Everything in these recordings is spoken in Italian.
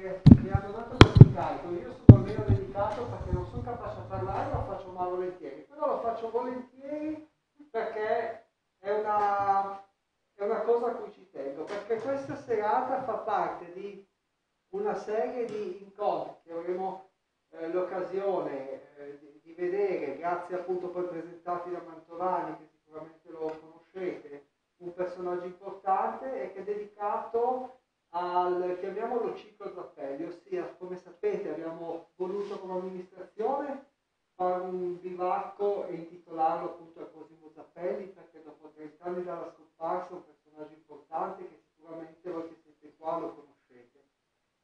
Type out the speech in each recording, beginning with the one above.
mi hanno dato questo incarico, io sono almeno dedicato perché non sono capace a parlare, lo faccio malvolentieri, però lo faccio volentieri perché è una, è una cosa a cui ci tengo, perché questa serata fa parte di una serie di incontri che avremo eh, l'occasione eh, di, di, vedere, grazie appunto poi presentati da Mantovani, che sicuramente lo conoscete, un personaggio importante e che è dedicato al, chiamiamolo ciclo Zappelli, ossia come sapete abbiamo voluto come amministrazione fare un bivacco e intitolarlo appunto a Cosimo Zappelli perché dopo 30 anni dalla scomparsa un personaggio importante che sicuramente voi che siete qua lo conoscete.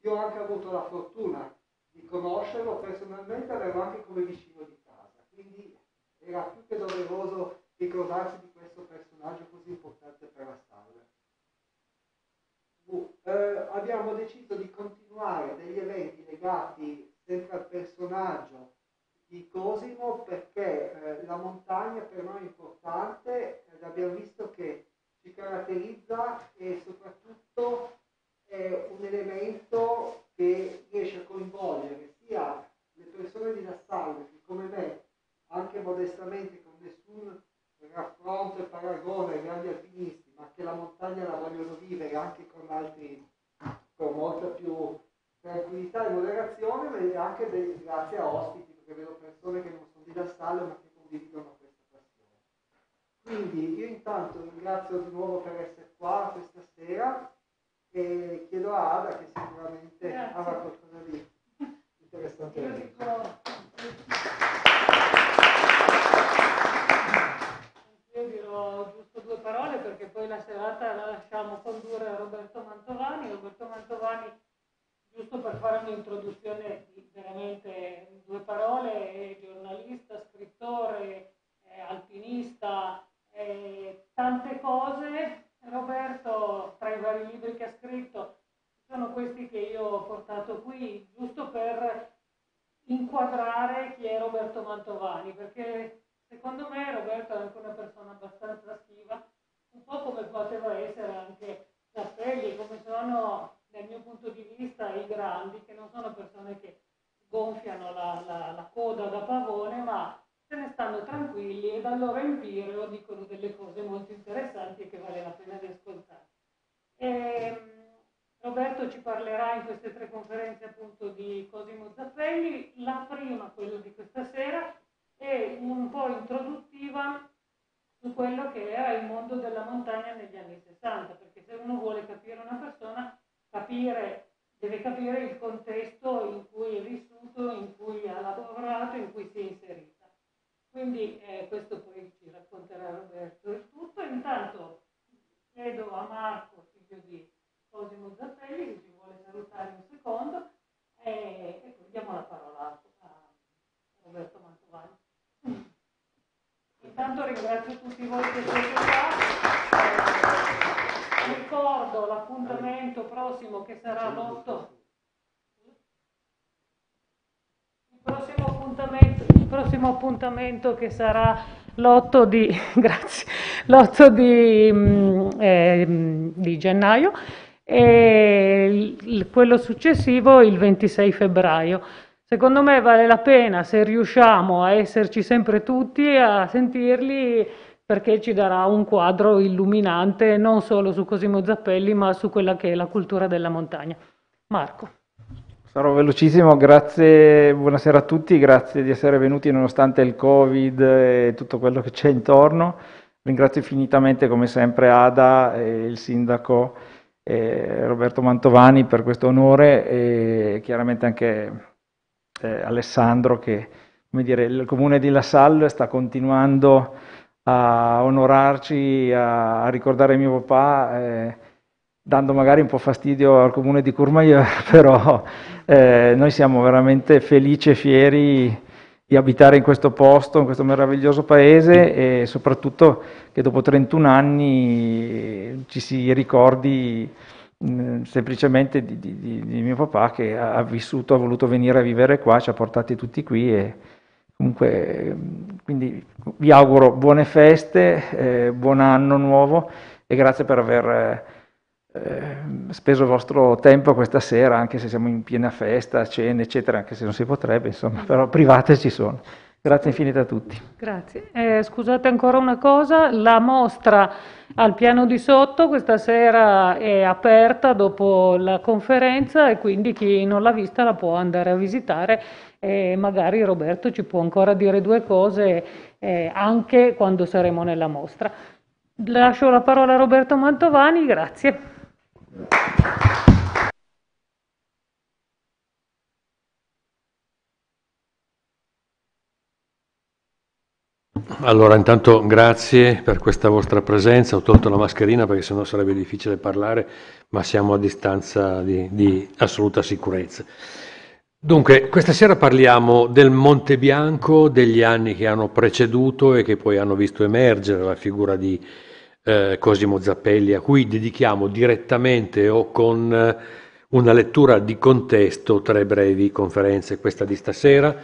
Io ho anche avuto la fortuna di conoscerlo personalmente, avevo anche come vicino di casa, quindi era più che doveroso ricordarsi di questo personaggio così importante per la storia eh, abbiamo deciso di continuare degli eventi legati sempre al personaggio di Cosimo perché eh, la montagna per noi è importante ed abbiamo visto che ci caratterizza e soprattutto è un elemento che riesce a coinvolgere sia le persone di La che come me, anche modestamente con nessun raffronto e paragone ai grandi alpinisti, ma che la montagna la vogliono vivere anche con altri, con molta più tranquillità e moderazione, ma anche dei, grazie a ospiti, perché vedo persone che non sono di Dastallo ma che condividono questa passione. Quindi io intanto ringrazio di nuovo per essere qua questa sera e chiedo a Ada che sicuramente grazie. avrà qualcosa di interessante. giusto due parole perché poi la serata la lasciamo condurre a Roberto Mantovani. Roberto Mantovani, giusto per fare un'introduzione di veramente due parole, è giornalista, scrittore, è alpinista, è tante cose. Roberto, tra i vari libri che ha scritto, sono questi che io ho portato qui, giusto per inquadrare chi è Roberto Mantovani, perché Secondo me Roberto è anche una persona abbastanza schiva, un po' come poteva essere anche Zappelli, come sono dal mio punto di vista i grandi, che non sono persone che gonfiano la, la, la coda da pavone, ma se ne stanno tranquilli e dal loro empirio dicono delle cose molto interessanti e che vale la pena di ascoltare. E, ehm, Roberto ci parlerà in queste tre conferenze appunto di Cosimo Zaffelli, la prima, quella di questa sera, e un po' introduttiva su quello che era il mondo della montagna negli anni 60, perché se uno vuole capire una persona, capire, deve capire il contesto in cui è vissuto, in cui ha lavorato, in cui si è inserita. Quindi eh, questo poi ci racconterà Roberto il tutto. Intanto chiedo a Marco, figlio di Cosimo Zappelli, che ci vuole salutare un secondo, e, eh, e poi diamo la parola a, a Roberto Mantovani. Intanto ringrazio tutti voi che siete qua. Eh, ricordo l'appuntamento prossimo che sarà l'8. Il prossimo appuntamento, il prossimo appuntamento che sarà l'8 di, l'8 di, eh, di gennaio e il, quello successivo il 26 febbraio. Secondo me vale la pena se riusciamo a esserci sempre tutti a sentirli perché ci darà un quadro illuminante non solo su Cosimo Zappelli ma su quella che è la cultura della montagna. Marco. Sarò velocissimo, grazie, buonasera a tutti, grazie di essere venuti nonostante il Covid e tutto quello che c'è intorno. Ringrazio infinitamente come sempre Ada e il sindaco e Roberto Mantovani per questo onore e chiaramente anche eh, Alessandro che dire, il comune di La Salle sta continuando a onorarci, a, a ricordare mio papà, eh, dando magari un po' fastidio al comune di Courmayeur, però eh, noi siamo veramente felici e fieri di abitare in questo posto, in questo meraviglioso paese e soprattutto che dopo 31 anni ci si ricordi Mm, semplicemente di, di, di, mio papà che ha vissuto, ha voluto venire a vivere qua, ci ha portati tutti qui e comunque mm, quindi vi auguro buone feste, eh, buon anno nuovo e grazie per aver eh, speso il vostro tempo questa sera, anche se siamo in piena festa, cene, eccetera, anche se non si potrebbe, insomma, mm. però private ci sono. Grazie infinite a tutti. Grazie. Eh, scusate ancora una cosa, la mostra al piano di sotto questa sera è aperta dopo la conferenza e quindi chi non l'ha vista la può andare a visitare e magari Roberto ci può ancora dire due cose eh, anche quando saremo nella mostra. Lascio la parola a Roberto Mantovani, grazie. Allora, intanto grazie per questa vostra presenza. Ho tolto la mascherina perché sennò sarebbe difficile parlare, ma siamo a distanza di, di assoluta sicurezza. Dunque, questa sera parliamo del Monte Bianco, degli anni che hanno preceduto e che poi hanno visto emergere la figura di eh, Cosimo Zappelli, a cui dedichiamo direttamente o con eh, una lettura di contesto tre brevi conferenze, questa di stasera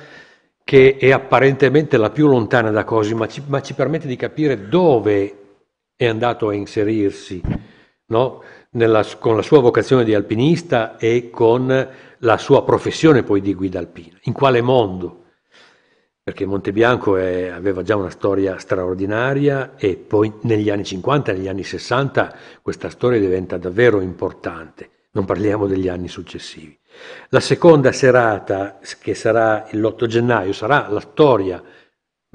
che è apparentemente la più lontana da Cosimo, ma ci, ma ci permette di capire dove è andato a inserirsi no? Nella, con la sua vocazione di alpinista e con la sua professione poi di guida alpina, in quale mondo? Perché Montebianco è, aveva già una storia straordinaria e poi negli anni 50, negli anni 60 questa storia diventa davvero importante, non parliamo degli anni successivi. La seconda serata, che sarà l'8 gennaio, sarà la storia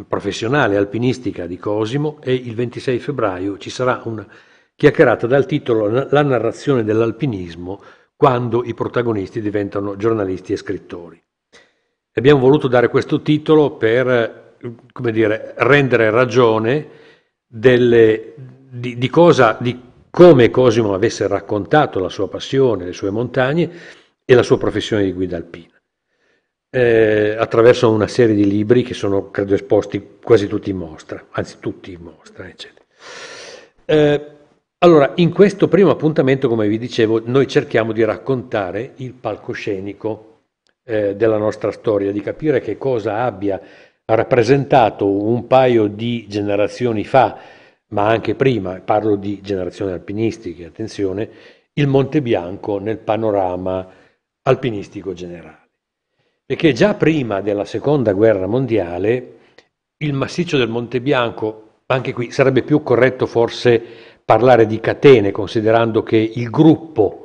professionale alpinistica di Cosimo e il 26 febbraio ci sarà una chiacchierata dal titolo La narrazione dell'alpinismo quando i protagonisti diventano giornalisti e scrittori. Abbiamo voluto dare questo titolo per dire, rendere ragione delle, di, di, cosa, di come Cosimo avesse raccontato la sua passione, le sue montagne, e la sua professione di guida alpina. Eh, attraverso una serie di libri che sono credo esposti quasi tutti in mostra, anzi tutti in mostra, eccetera. Eh, allora, in questo primo appuntamento, come vi dicevo, noi cerchiamo di raccontare il palcoscenico eh, della nostra storia, di capire che cosa abbia rappresentato un paio di generazioni fa, ma anche prima, parlo di generazioni alpinistiche, attenzione, il Monte Bianco nel panorama alpinistico generale, perché già prima della seconda guerra mondiale il massiccio del Monte Bianco, anche qui sarebbe più corretto forse parlare di catene, considerando che il gruppo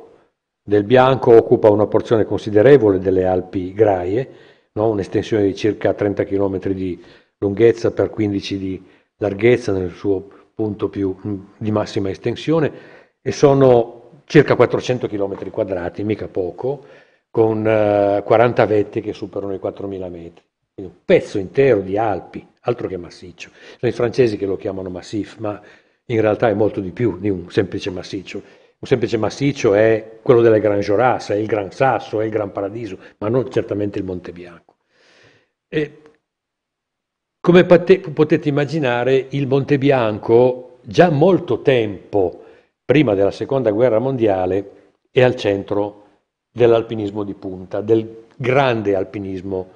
del Bianco occupa una porzione considerevole delle Alpi Graie, no? un'estensione di circa 30 km di lunghezza per 15 di larghezza nel suo punto più mm, di massima estensione e sono circa 400 km quadrati, mica poco, con 40 eh, vette che superano i 4.000 metri. Quindi un pezzo intero di Alpi, altro che massiccio. Sono i francesi che lo chiamano massif, ma in realtà è molto di più di un semplice massiccio. Un semplice massiccio è quello delle Gran Jorassa, è il Gran Sasso, è il Gran Paradiso, ma non certamente il Monte Bianco. E come potete immaginare, il Monte Bianco già molto tempo prima della Seconda Guerra Mondiale è al centro dell'alpinismo di punta, del grande alpinismo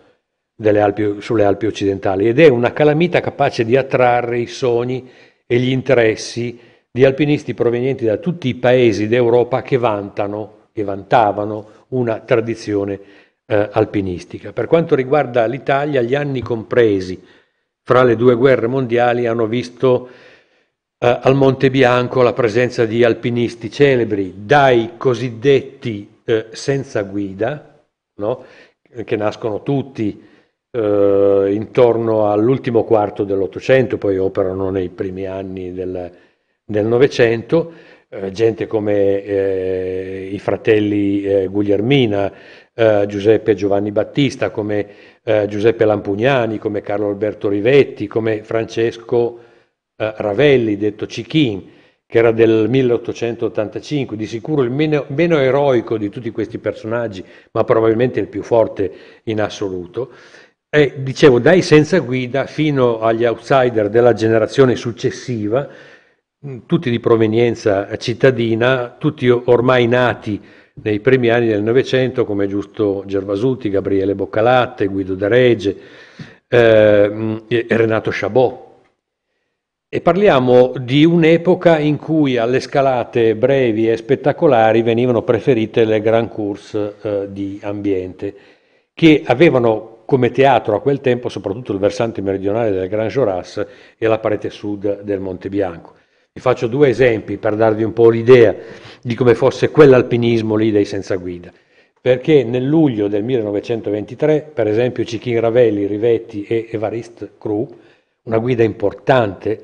Alpi, sulle Alpi occidentali ed è una calamita capace di attrarre i sogni e gli interessi di alpinisti provenienti da tutti i paesi d'Europa che vantano e vantavano una tradizione eh, alpinistica. Per quanto riguarda l'Italia, gli anni compresi fra le due guerre mondiali hanno visto eh, al Monte Bianco la presenza di alpinisti celebri, dai cosiddetti eh, senza guida, no? che nascono tutti eh, intorno all'ultimo quarto dell'Ottocento, poi operano nei primi anni del, del Novecento, eh, gente come eh, i fratelli eh, Guglielmina, eh, Giuseppe Giovanni Battista, come eh, Giuseppe Lampugnani, come Carlo Alberto Rivetti, come Francesco Ravelli, detto Cichin, che era del 1885, di sicuro il meno, meno, eroico di tutti questi personaggi, ma probabilmente il più forte in assoluto. E dicevo, dai senza guida fino agli outsider della generazione successiva, mm, tutti di provenienza cittadina, tutti ormai nati nei primi anni del Novecento, come giusto Gervasuti, Gabriele Boccalatte, Guido De Rege, eh, mm, Renato Chabot, e parliamo di un'epoca in cui alle scalate brevi e spettacolari venivano preferite le grand course eh, di ambiente, che avevano come teatro a quel tempo soprattutto il versante meridionale del Grand Joras e la parete sud del Monte Bianco. Vi faccio due esempi per darvi un po' l'idea di come fosse quell'alpinismo lì dei senza guida. Perché nel luglio del 1923, per esempio, Cichin Ravelli, Rivetti e Evariste Cru, una guida importante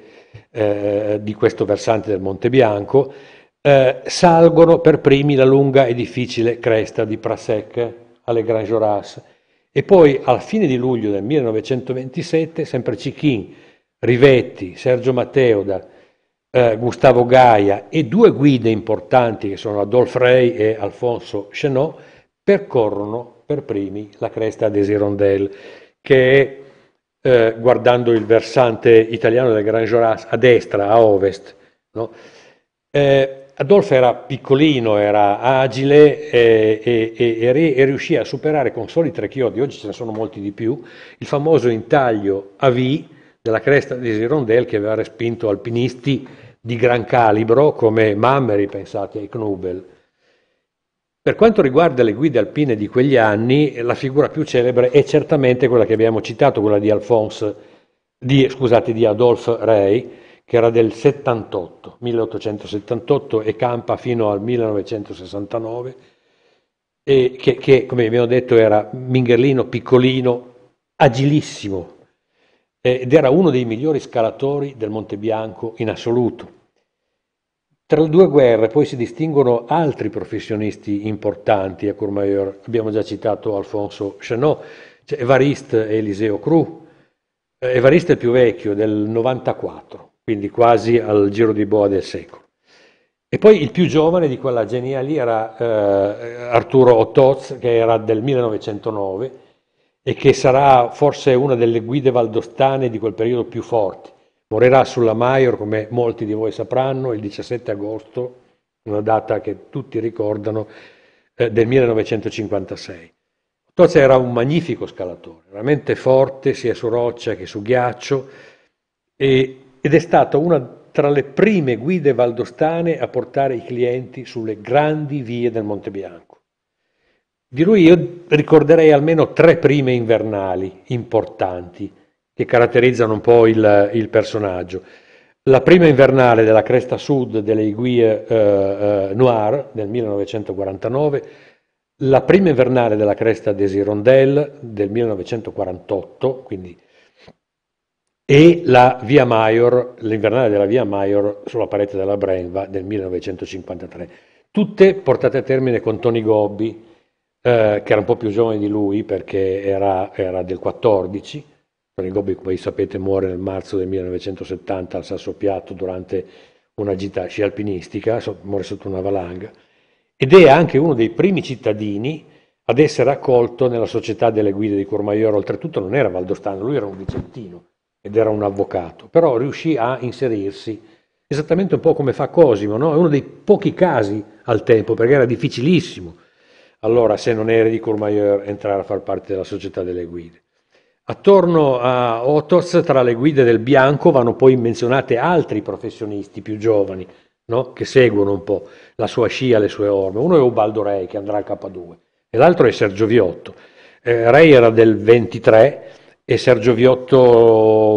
eh, di questo versante del Monte Bianco, eh, salgono per primi la lunga e difficile cresta di Prasec alle Grand Joras e poi alla fine di luglio del 1927 sempre Cichin, Rivetti, Sergio Matteoda, eh, Gustavo Gaia e due guide importanti che sono Adolphe Rey e Alfonso Chenot percorrono per primi la cresta des Hirondelles che è eh, guardando il versante italiano del Grand Joras a destra, a ovest. No? Eh, Adolfo era piccolino, era agile eh, e, e, e, riuscì a superare con soli tre chiodi, oggi ce ne sono molti di più, il famoso intaglio a V della cresta di Girondel che aveva respinto alpinisti di gran calibro come Mammeri, pensate ai Knubel. Per quanto riguarda le guide alpine di quegli anni, la figura più celebre è certamente quella che abbiamo citato, quella di, Alphonse, di, scusate, di Adolphe Rey, che era del 78, 1878 e campa fino al 1969, che, che, come abbiamo detto era mingherlino, piccolino, agilissimo, ed era uno dei migliori scalatori del Monte Bianco in assoluto. Tra le due guerre poi si distinguono altri professionisti importanti a Courmayeur, ecco, abbiamo già citato Alfonso Chanot, cioè Evariste e Eliseo Cru. Eh, Evariste è il più vecchio, del 94, quindi quasi al giro di boa del secolo. E poi il più giovane di quella genia lì era eh, Arturo Otoz, che era del 1909 e che sarà forse una delle guide valdostane di quel periodo più forti Morirà sulla Maior, come molti di voi sapranno, il 17 agosto, una data che tutti ricordano, eh, del 1956. Tozza era un magnifico scalatore, veramente forte sia su roccia che su ghiaccio e, ed è stata una tra le prime guide valdostane a portare i clienti sulle grandi vie del Monte Bianco. Di lui io ricorderei almeno tre prime invernali importanti, che caratterizzano un po' il, il personaggio. La prima invernale della cresta sud delle Iguie eh, Noir del 1949, la prima invernale della cresta des Hirondelles del 1948, quindi, e la Via Maior, l'invernale della Via Maior sulla parete della Brenva del 1953. Tutte portate a termine con Tony Gobbi, eh, che era un po' più giovane di lui perché era, era del 14, Gobbi, come sapete, muore nel marzo del 1970 al sasso piatto durante una gita sci alpinistica, muore sotto una valanga, ed è anche uno dei primi cittadini ad essere accolto nella società delle guide di Courmayeur, oltretutto non era valdostano, lui era un vicentino ed era un avvocato, però riuscì a inserirsi esattamente un po' come fa Cosimo, no? è uno dei pochi casi al tempo, perché era difficilissimo, allora se non eri di Courmayeur entrare a far parte della società delle guide. Attorno a Otos, tra le guide del Bianco, vanno poi menzionate altri professionisti più giovani, no? che seguono un po' la sua scia, le sue orme. Uno è Ubaldo Rei, che andrà al K2, e l'altro è Sergio Viotto. Eh, Rei era del 23 e Sergio Viotto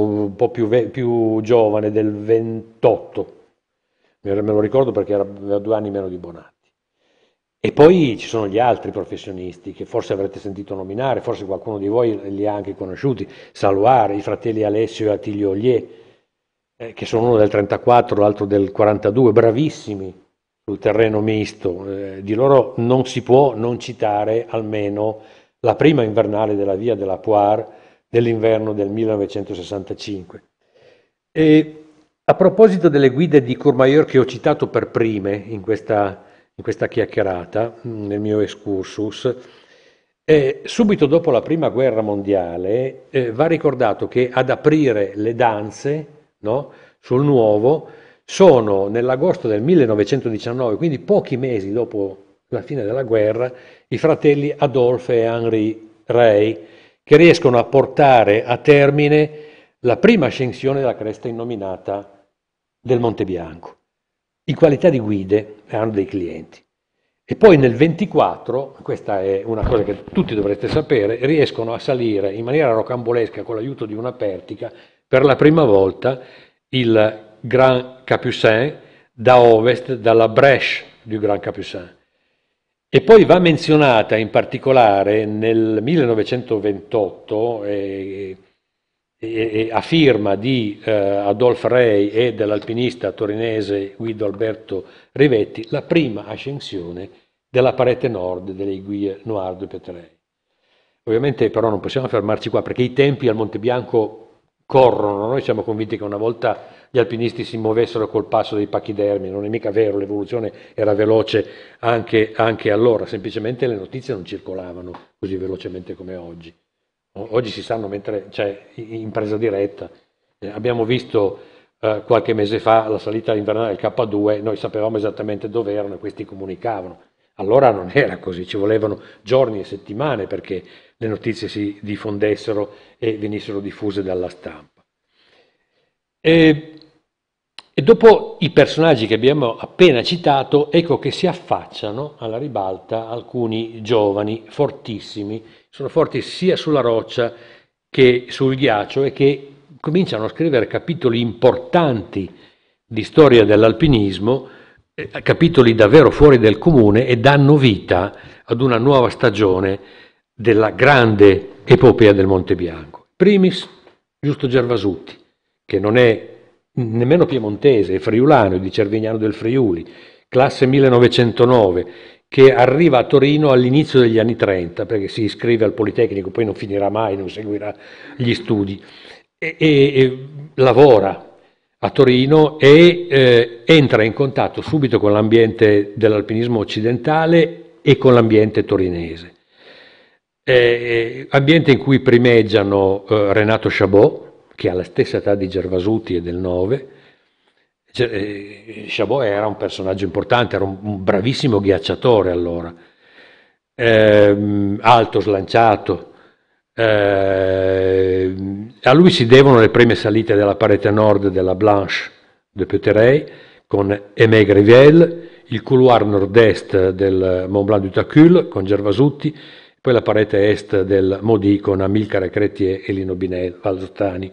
un po' più, ve- più giovane, del 28. Me lo ricordo perché era, aveva due anni meno di Bonato. E poi ci sono gli altri professionisti che forse avrete sentito nominare, forse qualcuno di voi li ha anche conosciuti, Saluare, i fratelli Alessio e Attilio Ollier, eh, che sono uno del 34, l'altro del 42, bravissimi sul terreno misto. Eh, di loro non si può non citare almeno la prima invernale della Via della Poire dell'inverno del 1965. E a proposito delle guide di Courmayeur che ho citato per prime in questa in questa chiacchierata, mm, nel mio excursus, eh, subito dopo la prima guerra mondiale eh, va ricordato che ad aprire le danze no, sul nuovo sono nell'agosto del 1919, quindi pochi mesi dopo la fine della guerra, i fratelli Adolphe e Henri Rey, che riescono a portare a termine la prima ascensione della cresta innominata del Monte Bianco in qualità di guide hanno dei clienti. E poi nel 24, questa è una cosa che tutti dovreste sapere, riescono a salire in maniera rocambolesca con l'aiuto di una pertica per la prima volta il Grand Capucin da ovest, dalla Brèche du Grand Capucin. E poi va menzionata in particolare nel 1928, eh, a firma di eh, Adolf Rey e dell'alpinista torinese Guido Alberto Rivetti la prima ascensione della parete nord delle Iguie Noardo e Petrei. Ovviamente però non possiamo fermarci qua perché i tempi al Monte Bianco corrono, noi siamo convinti che una volta gli alpinisti si muovessero col passo dei pachidermi, non è mica vero, l'evoluzione era veloce anche, anche allora, semplicemente le notizie non circolavano così velocemente come oggi oggi si sanno mentre c'è cioè, in presa diretta, eh, abbiamo visto eh, qualche mese fa la salita invernale del K2, noi sapevamo esattamente dove erano e questi comunicavano. Allora non era così, ci volevano giorni e settimane perché le notizie si diffondessero e venissero diffuse dalla stampa. E, e dopo i personaggi che abbiamo appena citato, ecco che si affacciano alla ribalta alcuni giovani fortissimi sono forti sia sulla roccia che sul ghiaccio e che cominciano a scrivere capitoli importanti di storia dell'alpinismo, eh, capitoli davvero fuori del comune e danno vita ad una nuova stagione della grande epopea del Monte Bianco. Primis, Giusto Gervasutti, che non è nemmeno piemontese, è friulano, di Cervignano del Friuli, classe 1909, che arriva a Torino all'inizio degli anni 30, perché si iscrive al Politecnico, poi non finirà mai, non seguirà gli studi, e, e, e lavora a Torino e eh, entra in contatto subito con l'ambiente dell'alpinismo occidentale e con l'ambiente torinese. Eh, ambiente in cui primeggiano eh, Renato Chabot, che ha la stessa età di Gervasuti e del Nove, cioè, eh, Chabot era un personaggio importante, era un bravissimo ghiacciatore allora, eh, alto, slanciato. Eh, a lui si devono le prime salite della parete nord della Blanche de Peterey con Aimé Greville, il couloir nord-est del Mont Blanc du Tacul con Gervasutti, poi la parete est del Modi con Amilcare Cretier e Lino Binet, Valzottani.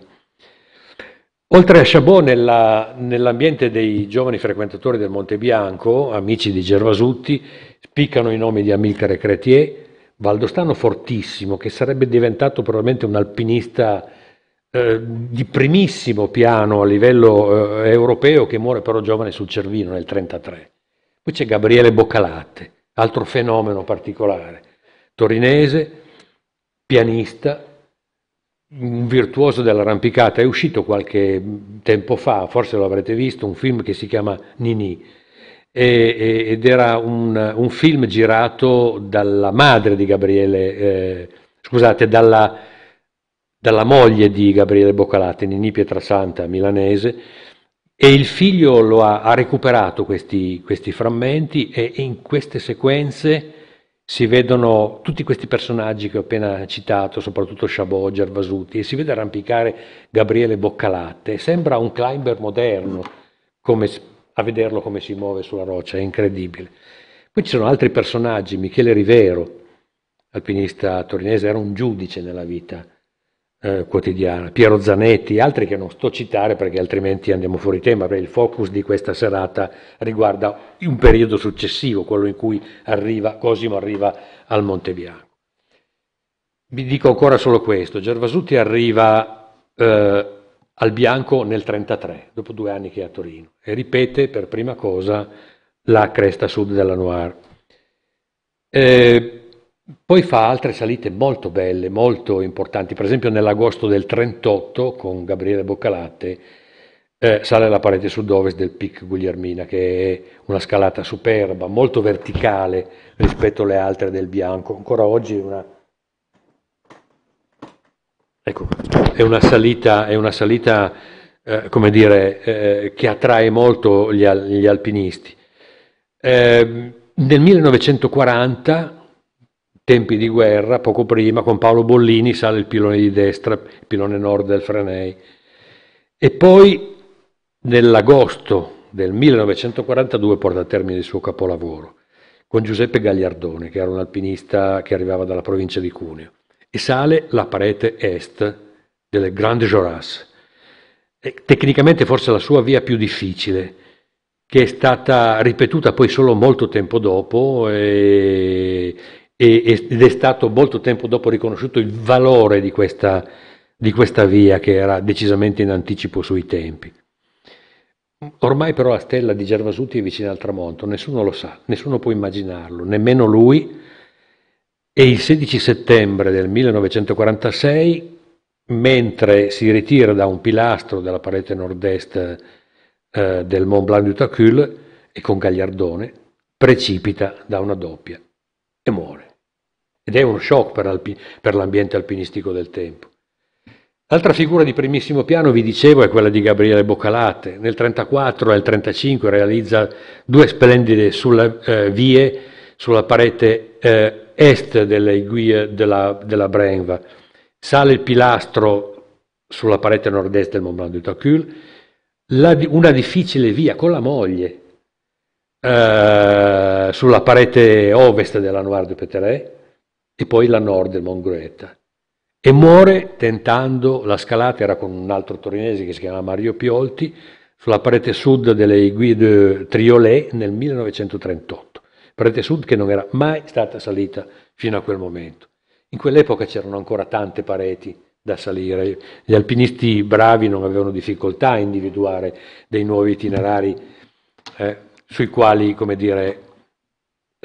Oltre a Chabot, nella, nell'ambiente dei giovani frequentatori del Monte Bianco, amici di Gervasutti, spiccano i nomi di Amilcare Cretier, Valdostano fortissimo, che sarebbe diventato probabilmente un alpinista eh, di primissimo piano a livello eh, europeo, che muore però giovane sul Cervino nel 1933. Poi c'è Gabriele Boccalatte, altro fenomeno particolare, torinese, pianista, un virtuoso dell'arrampicata. È uscito qualche tempo fa, forse lo avrete visto, un film che si chiama Nini e, ed era un, un, film girato dalla madre di Gabriele, eh, scusate, dalla, dalla, moglie di Gabriele Boccalate, Nini Pietrasanta, milanese, e il figlio lo ha, ha recuperato questi, questi, frammenti e in queste sequenze si vedono tutti questi personaggi che ho appena citato, soprattutto Chabot, Gervasuti, e si vede arrampicare Gabriele Boccalatte. Sembra un climber moderno come, a vederlo come si muove sulla roccia, è incredibile. Poi ci sono altri personaggi, Michele Rivero, alpinista torinese, era un giudice nella vita, eh, quotidiana, Piero Zanetti, altri che non sto a citare perché altrimenti andiamo fuori tema, perché il focus di questa serata riguarda un periodo successivo, quello in cui arriva, Cosimo arriva al Monte Bianco. Vi dico ancora solo questo, Gervasutti arriva eh, al Bianco nel 1933, dopo due anni che è a Torino, e ripete per prima cosa la cresta sud della Noir. Eh, poi fa altre salite molto belle, molto importanti, per esempio nell'agosto del 38 con Gabriele Boccalatte eh, sale la parete sud-ovest del Pic Guglielmina, che è una scalata superba, molto verticale rispetto alle altre del Bianco. Ancora oggi è una, ecco, è una salita, è una salita eh, come dire, eh, che attrae molto gli, gli alpinisti. Ehm, nel 1940 tempi di guerra, poco prima, con Paolo Bollini sale il pilone di destra, il pilone nord del Frenei. E poi nell'agosto del 1942 porta a termine il suo capolavoro con Giuseppe Gagliardone, che era un alpinista che arrivava dalla provincia di Cuneo, e sale la parete est delle Grande Jorasses. tecnicamente forse la sua via più difficile, che è stata ripetuta poi solo molto tempo dopo e e, ed è stato molto tempo dopo riconosciuto il valore di questa, di questa via che era decisamente in anticipo sui tempi. Ormai però la stella di Gervasuti è vicina al tramonto, nessuno lo sa, nessuno può immaginarlo, nemmeno lui. E il 16 settembre del 1946, mentre si ritira da un pilastro della parete nord-est eh, del Mont Blanc du Tacul e con Gagliardone, precipita da una doppia e muore ed è un shock per, alpi, per l'ambiente alpinistico del tempo. L'altra figura di primissimo piano, vi dicevo, è quella di Gabriele Boccalate. Nel 1934 e nel 1935 realizza due splendide sulla, eh, vie sulla parete eh, est delle guie della, della Brenva. Sale il pilastro sulla parete nord-est del Mont Blanc du Tacul, la, una difficile via con la moglie eh, sulla parete ovest della Noir de Péteret, e poi la Nord del Mongretta. E muore tentando la scalata, era con un altro torinese che si chiama Mario Piolti, sulla parete sud delle Guide de Triolet nel 1938. Parete sud che non era mai stata salita fino a quel momento. In quell'epoca c'erano ancora tante pareti da salire. Gli alpinisti bravi non avevano difficoltà a individuare dei nuovi itinerari eh, sui quali, come dire,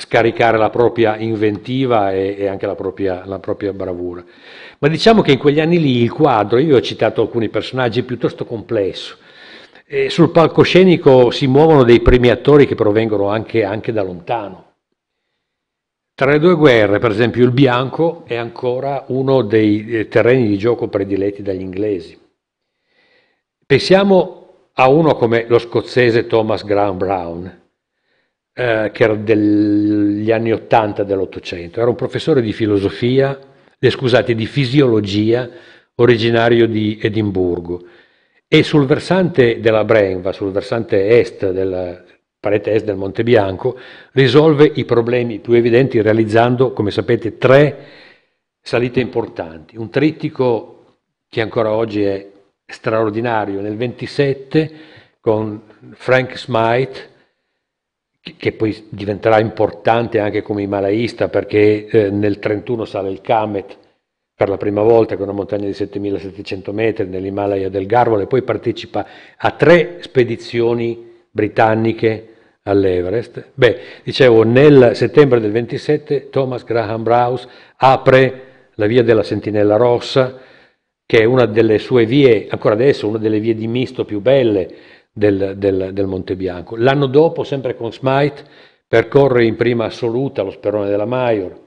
scaricare la propria inventiva e, e anche la propria, la propria, bravura. Ma diciamo che in quegli anni lì il quadro, io ho citato alcuni personaggi è piuttosto complesso, e sul palcoscenico si muovono dei primi attori che provengono anche, anche da lontano. Tra le due guerre, per esempio, il bianco è ancora uno dei eh, terreni di gioco prediletti dagli inglesi. Pensiamo a uno come lo scozzese Thomas Graham Brown, eh, che era degli anni 80 dell'Ottocento, era un professore di filosofia, eh, scusate, di fisiologia originario di Edimburgo e sul versante della Brenva, sul versante est della parete est del Monte Bianco, risolve i problemi più evidenti realizzando, come sapete, tre salite importanti. Un trittico che ancora oggi è straordinario nel 27 con Frank Smythe, che poi diventerà importante anche come Himalahista perché eh, nel 1931 sale il Kamet per la prima volta che è una montagna di 7700 metri nell'Himalaya del Garhwal e poi partecipa a tre spedizioni britanniche all'Everest. Beh, dicevo, nel settembre del 27 Thomas Graham Rouse apre la via della Sentinella Rossa che è una delle sue vie, ancora adesso, una delle vie di misto più belle del, del, del Monte Bianco. L'anno dopo, sempre con Smite, percorre in prima assoluta lo Sperone della Maior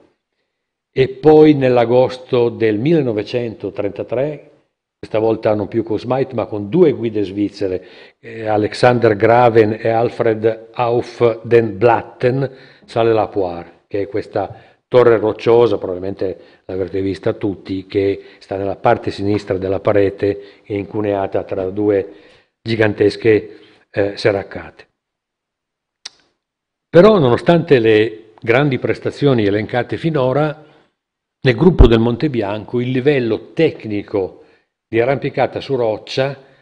e poi nell'agosto del 1933, questa volta non più con Smite ma con due guide svizzere, eh, Alexander Graven e Alfred Auf den Blatten, sale la Poire, che è questa torre rocciosa, probabilmente l'avrete vista tutti, che sta nella parte sinistra della parete, e incuneata tra due gigantesche eh, seraccate. Però nonostante le grandi prestazioni elencate finora, nel gruppo del Monte Bianco il livello tecnico di arrampicata su roccia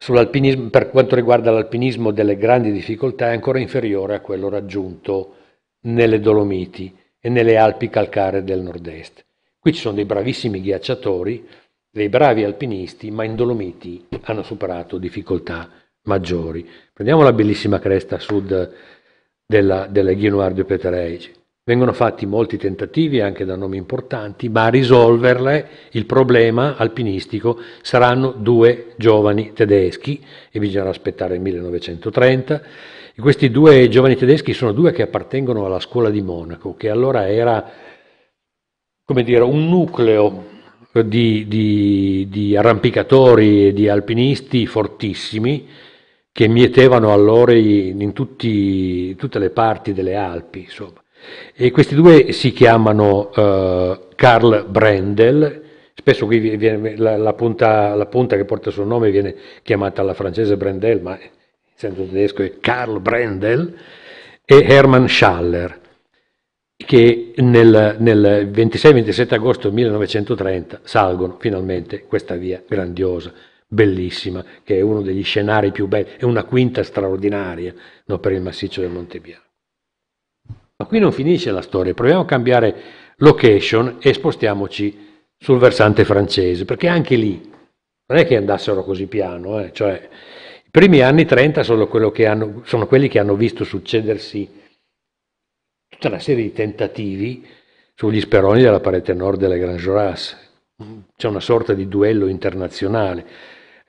per quanto riguarda l'alpinismo delle grandi difficoltà è ancora inferiore a quello raggiunto nelle Dolomiti e nelle Alpi calcare del nord-est. Qui ci sono dei bravissimi ghiacciatori dei bravi alpinisti, ma in Dolomiti hanno superato difficoltà maggiori. Prendiamo la bellissima cresta sud della, della Guinoir Petereici. Vengono fatti molti tentativi anche da nomi importanti, ma a risolverle il problema alpinistico saranno due giovani tedeschi e bisognerà aspettare il 1930. E questi due giovani tedeschi sono due che appartengono alla scuola di Monaco, che allora era come dire, un nucleo di, di, di arrampicatori e di alpinisti fortissimi che mietevano allori in tutti, tutte le parti delle Alpi. Insomma. E questi due si chiamano eh, Karl Brendel, spesso qui viene, la, la, punta, la, punta, che porta il suo nome viene chiamata alla francese Brendel, ma in senso tedesco è Karl Brendel, e Hermann Schaller che nel, nel 26-27 agosto 1930 salgono finalmente questa via grandiosa, bellissima, che è uno degli scenari più belli, è una quinta straordinaria no, per il massiccio del Monte Bianco. Ma qui non finisce la storia, proviamo a cambiare location e spostiamoci sul versante francese, perché anche lì non è che andassero così piano, eh, cioè i primi anni 30 sono, hanno, sono quelli che hanno visto succedersi tutta una serie di tentativi sugli speroni della parete nord delle Grand Jorasses. C'è una sorta di duello internazionale.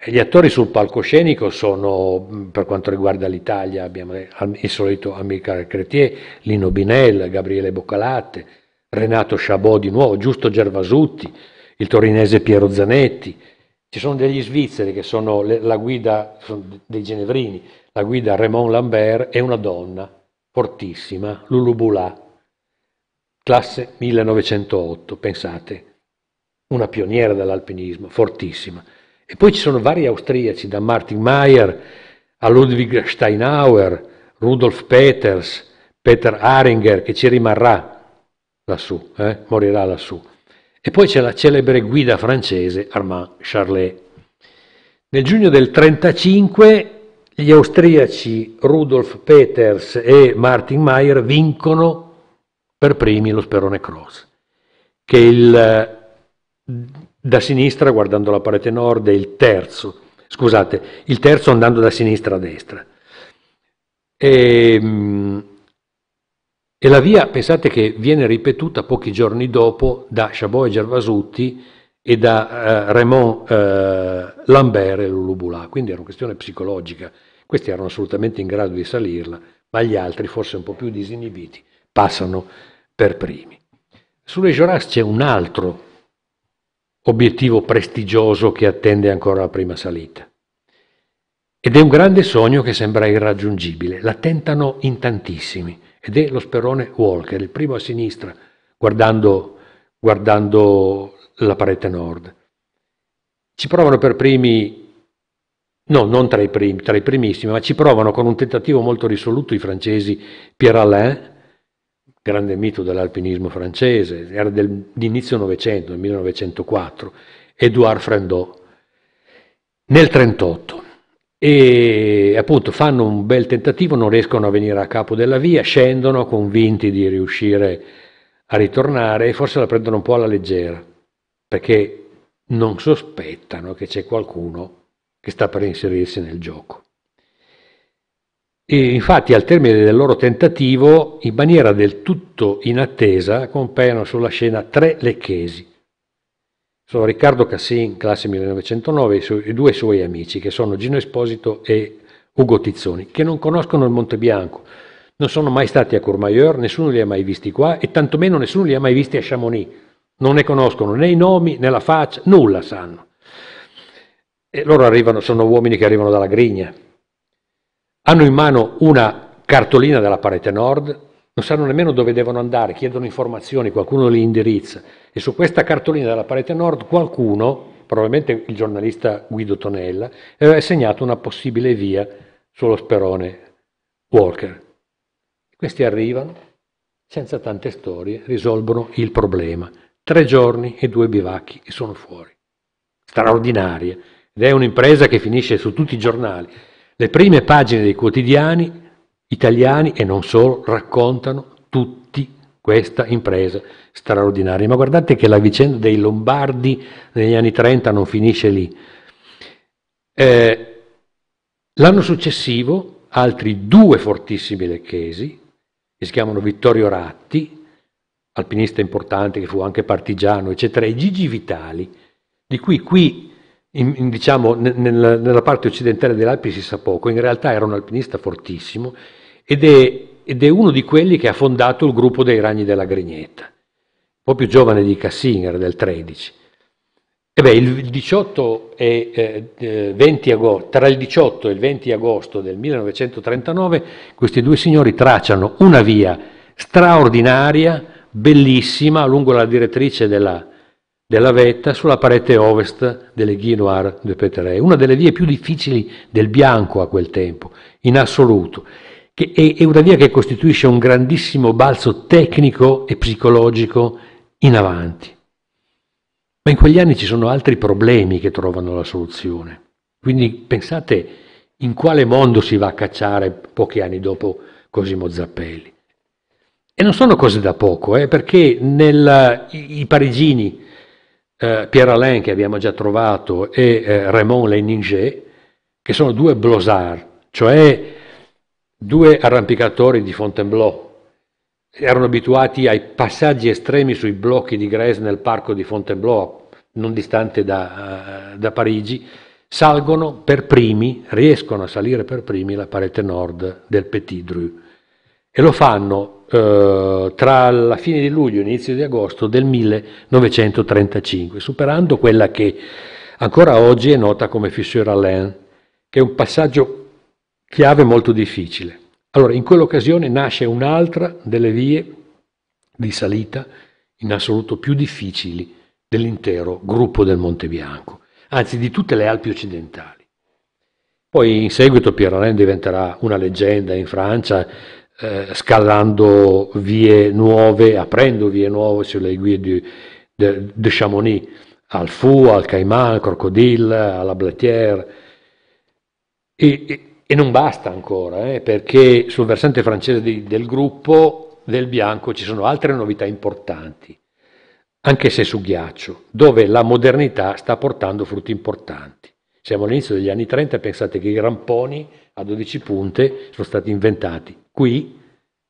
Gli attori sul palcoscenico sono, mm, per quanto riguarda l'Italia, abbiamo il solito Amilcar Cretier, Lino Binel, Gabriele Boccalatte, Renato Chabot di nuovo, Giusto Gervasutti, il torinese Piero Zanetti. Ci sono degli svizzeri che sono la guida sono dei Genevrini, la guida Raymond Lambert e una donna, fortissima, Lulubulà, classe 1908, pensate, una pioniera dell'alpinismo, fortissima. E poi ci sono vari austriaci, da Martin Mayer a Ludwig Steinauer, Rudolf Peters, Peter Haringer, che ci rimarrà lassù, eh? morirà lassù. E poi c'è la celebre guida francese Armand Charlet. Nel giugno del 1935 gli austriaci Rudolf Peters e Martin Mayer vincono per primi lo Sperone Cross, che il, da sinistra guardando la parete nord è il terzo, scusate, il terzo andando da sinistra a destra. E, ehm, e la via, pensate che viene ripetuta pochi giorni dopo da Chabot e Gervasutti e da eh, Raymond eh, Lambert e Lulubula, quindi era una questione psicologica questi erano assolutamente in grado di salirla, ma gli altri, forse un po' più disinibiti, passano per primi. Sulle Joras c'è un altro obiettivo prestigioso che attende ancora la prima salita. Ed è un grande sogno che sembra irraggiungibile, la tentano in tantissimi, ed è lo sperone Walker, il primo a sinistra, guardando, guardando la parete nord. Ci provano per primi no, non tra i, primi, tra i primissimi, ma ci provano con un tentativo molto risoluto i francesi Pierre Alain, grande mito dell'alpinismo francese, era dell'inizio Novecento, nel 1904, Edouard Frendot, nel 1938 e appunto fanno un bel tentativo, non riescono a venire a capo della via, scendono convinti di riuscire a ritornare e forse la prendono un po' alla leggera, perché non sospettano che c'è qualcuno che sta per inserirsi nel gioco. E infatti al termine del loro tentativo, in maniera del tutto inattesa, compaiono sulla scena tre lecchesi. Sono Riccardo Cassin, classe 1909, e, su- e due suoi amici, che sono Gino Esposito e Ugo Tizzoni, che non conoscono il Monte Bianco, non sono mai stati a Courmayeur, nessuno li ha mai visti qua e tantomeno nessuno li ha mai visti a Chamonix. Non ne conoscono né i nomi né la faccia, nulla sanno e loro arrivano, sono uomini che arrivano dalla Grigna, hanno in mano una cartolina della parete nord, non sanno nemmeno dove devono andare, chiedono informazioni, qualcuno li indirizza e su questa cartolina della parete nord qualcuno, probabilmente il giornalista Guido Tonella, aveva eh, segnato una possibile via sullo sperone Walker. Questi arrivano, senza tante storie, risolvono il problema. Tre giorni e due bivacchi e sono fuori. Straordinarie ed è un'impresa che finisce su tutti i giornali. Le prime pagine dei quotidiani italiani e non solo raccontano tutti questa impresa straordinaria. Ma guardate che la vicenda dei Lombardi negli anni 30 non finisce lì. Eh, l'anno successivo altri due fortissimi lecchesi, che si chiamano Vittorio Ratti, alpinista importante che fu anche partigiano, eccetera, e Gigi Vitali, di cui qui in, in, diciamo, nel, nella parte occidentale delle Alpi si sa poco, in realtà era un alpinista fortissimo ed è, ed è uno di quelli che ha fondato il gruppo dei Ragni della Grignetta, un po' più giovane di Cassinger del 13. Beh, il 18 e, eh, 20 eh, agosto, tra il 18 e il 20 agosto del 1939 questi due signori tracciano una via straordinaria, bellissima, lungo la direttrice della, della vetta sulla parete ovest delle Guinoir de Peterey, una delle vie più difficili del Bianco a quel tempo, in assoluto, che è una via che costituisce un grandissimo balzo tecnico e psicologico in avanti. Ma in quegli anni ci sono altri problemi che trovano la soluzione. Quindi pensate in quale mondo si va a cacciare pochi anni dopo Cosimo Zappelli. E non sono cose da poco, eh, perché nel, i, i parigini eh, Pierre Alain che abbiamo già trovato e eh, Raymond Leninger, che sono due blosard, cioè due arrampicatori di Fontainebleau. Erano abituati ai passaggi estremi sui blocchi di Grèce nel parco di Fontainebleau, non distante da, eh, da Parigi, salgono per primi, riescono a salire per primi la parete nord del Petit Dru e lo fanno eh, tra la fine di luglio e l'inizio di agosto del 1935, superando quella che ancora oggi è nota come fissure Alain, che è un passaggio chiave molto difficile. Allora, in quell'occasione nasce un'altra delle vie di salita in assoluto più difficili dell'intero gruppo del Monte Bianco, anzi di tutte le Alpi occidentali. Poi in seguito Pierre Alain diventerà una leggenda in Francia, eh, scalando vie nuove, aprendo vie nuove sulle guide di, de, de Chamonix, al Fou, al Caiman, al Crocodile, alla Blatière. E, e, non basta ancora, eh, perché sul versante francese di, del gruppo del Bianco ci sono altre novità importanti, anche se su ghiaccio, dove la modernità sta portando frutti importanti. Siamo all'inizio degli anni 30 e pensate che i ramponi a 12 punte sono stati inventati qui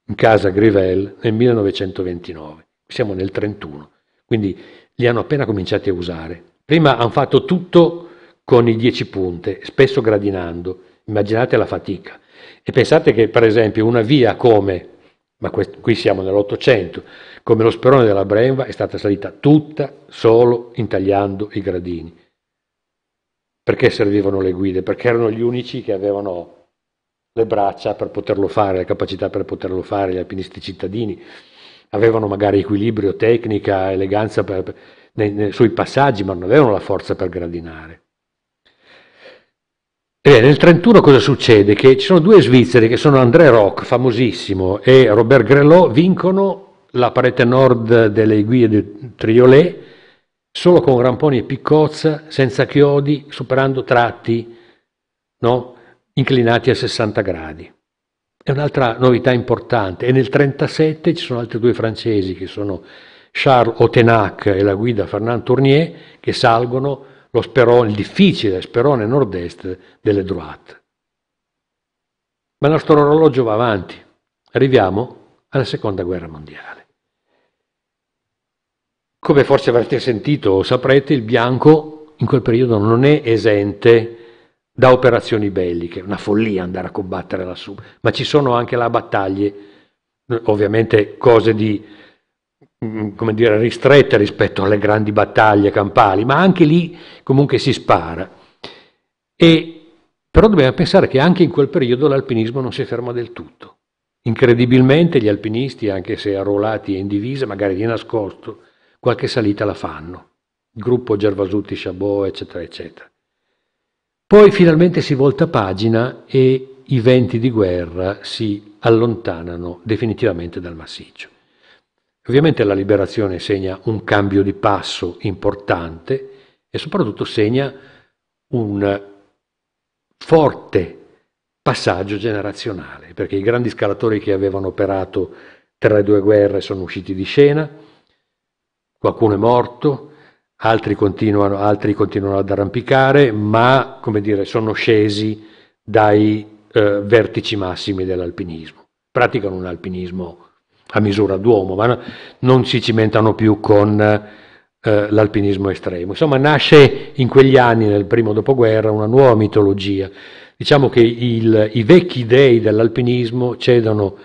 in casa Grivel nel 1929, siamo nel 31, quindi li hanno appena cominciati a usare. Prima hanno fatto tutto con i dieci punte, spesso gradinando, immaginate la fatica. E pensate che per esempio una via come, ma qui siamo nell'Ottocento, come lo Sperone della Bremba è stata salita tutta solo intagliando i gradini. Perché servivano le guide? Perché erano gli unici che avevano le braccia per poterlo fare, le capacità per poterlo fare, gli alpinisti cittadini avevano magari equilibrio, tecnica, eleganza per, per, nei, nei, sui passaggi, ma non avevano la forza per gradinare. E nel 31 cosa succede? Che ci sono due svizzeri che sono André Roch, famosissimo, e Robert Grelot, vincono la parete nord delle guie del Triolet solo con ramponi e piccozza, senza chiodi, superando tratti, no? inclinati a 60 gradi. È un'altra novità importante e nel 1937 ci sono altri due francesi che sono Charles Otenac e la guida Fernand Tournier che salgono lo sperone, il difficile sperone nord-est delle Droite. Ma il nostro orologio va avanti, arriviamo alla seconda guerra mondiale. Come forse avrete sentito o saprete, il bianco in quel periodo non è esente da operazioni belliche, una follia andare a combattere lassù, ma ci sono anche là battaglie, ovviamente cose di, mm, come dire, ristrette rispetto alle grandi battaglie campali, ma anche lì comunque si spara. E, però dobbiamo pensare che anche in quel periodo l'alpinismo non si ferma del tutto. Incredibilmente gli alpinisti, anche se arruolati e in divisa, magari di nascosto, qualche salita la fanno. Il gruppo Gervasutti, Chabot, eccetera, eccetera. Poi finalmente si volta pagina e i venti di guerra si allontanano definitivamente dal massiccio. Ovviamente la liberazione segna un cambio di passo importante e soprattutto segna un forte passaggio generazionale, perché i grandi scalatori che avevano operato tra le due guerre sono usciti di scena, qualcuno è morto, altri continuano, altri continuano ad arrampicare, ma come dire, sono scesi dai eh, vertici massimi dell'alpinismo. Praticano un alpinismo a misura d'uomo, ma no, non si cimentano più con eh, l'alpinismo estremo. Insomma, nasce in quegli anni, nel primo dopoguerra, una nuova mitologia. Diciamo che il, i vecchi dei dell'alpinismo cedono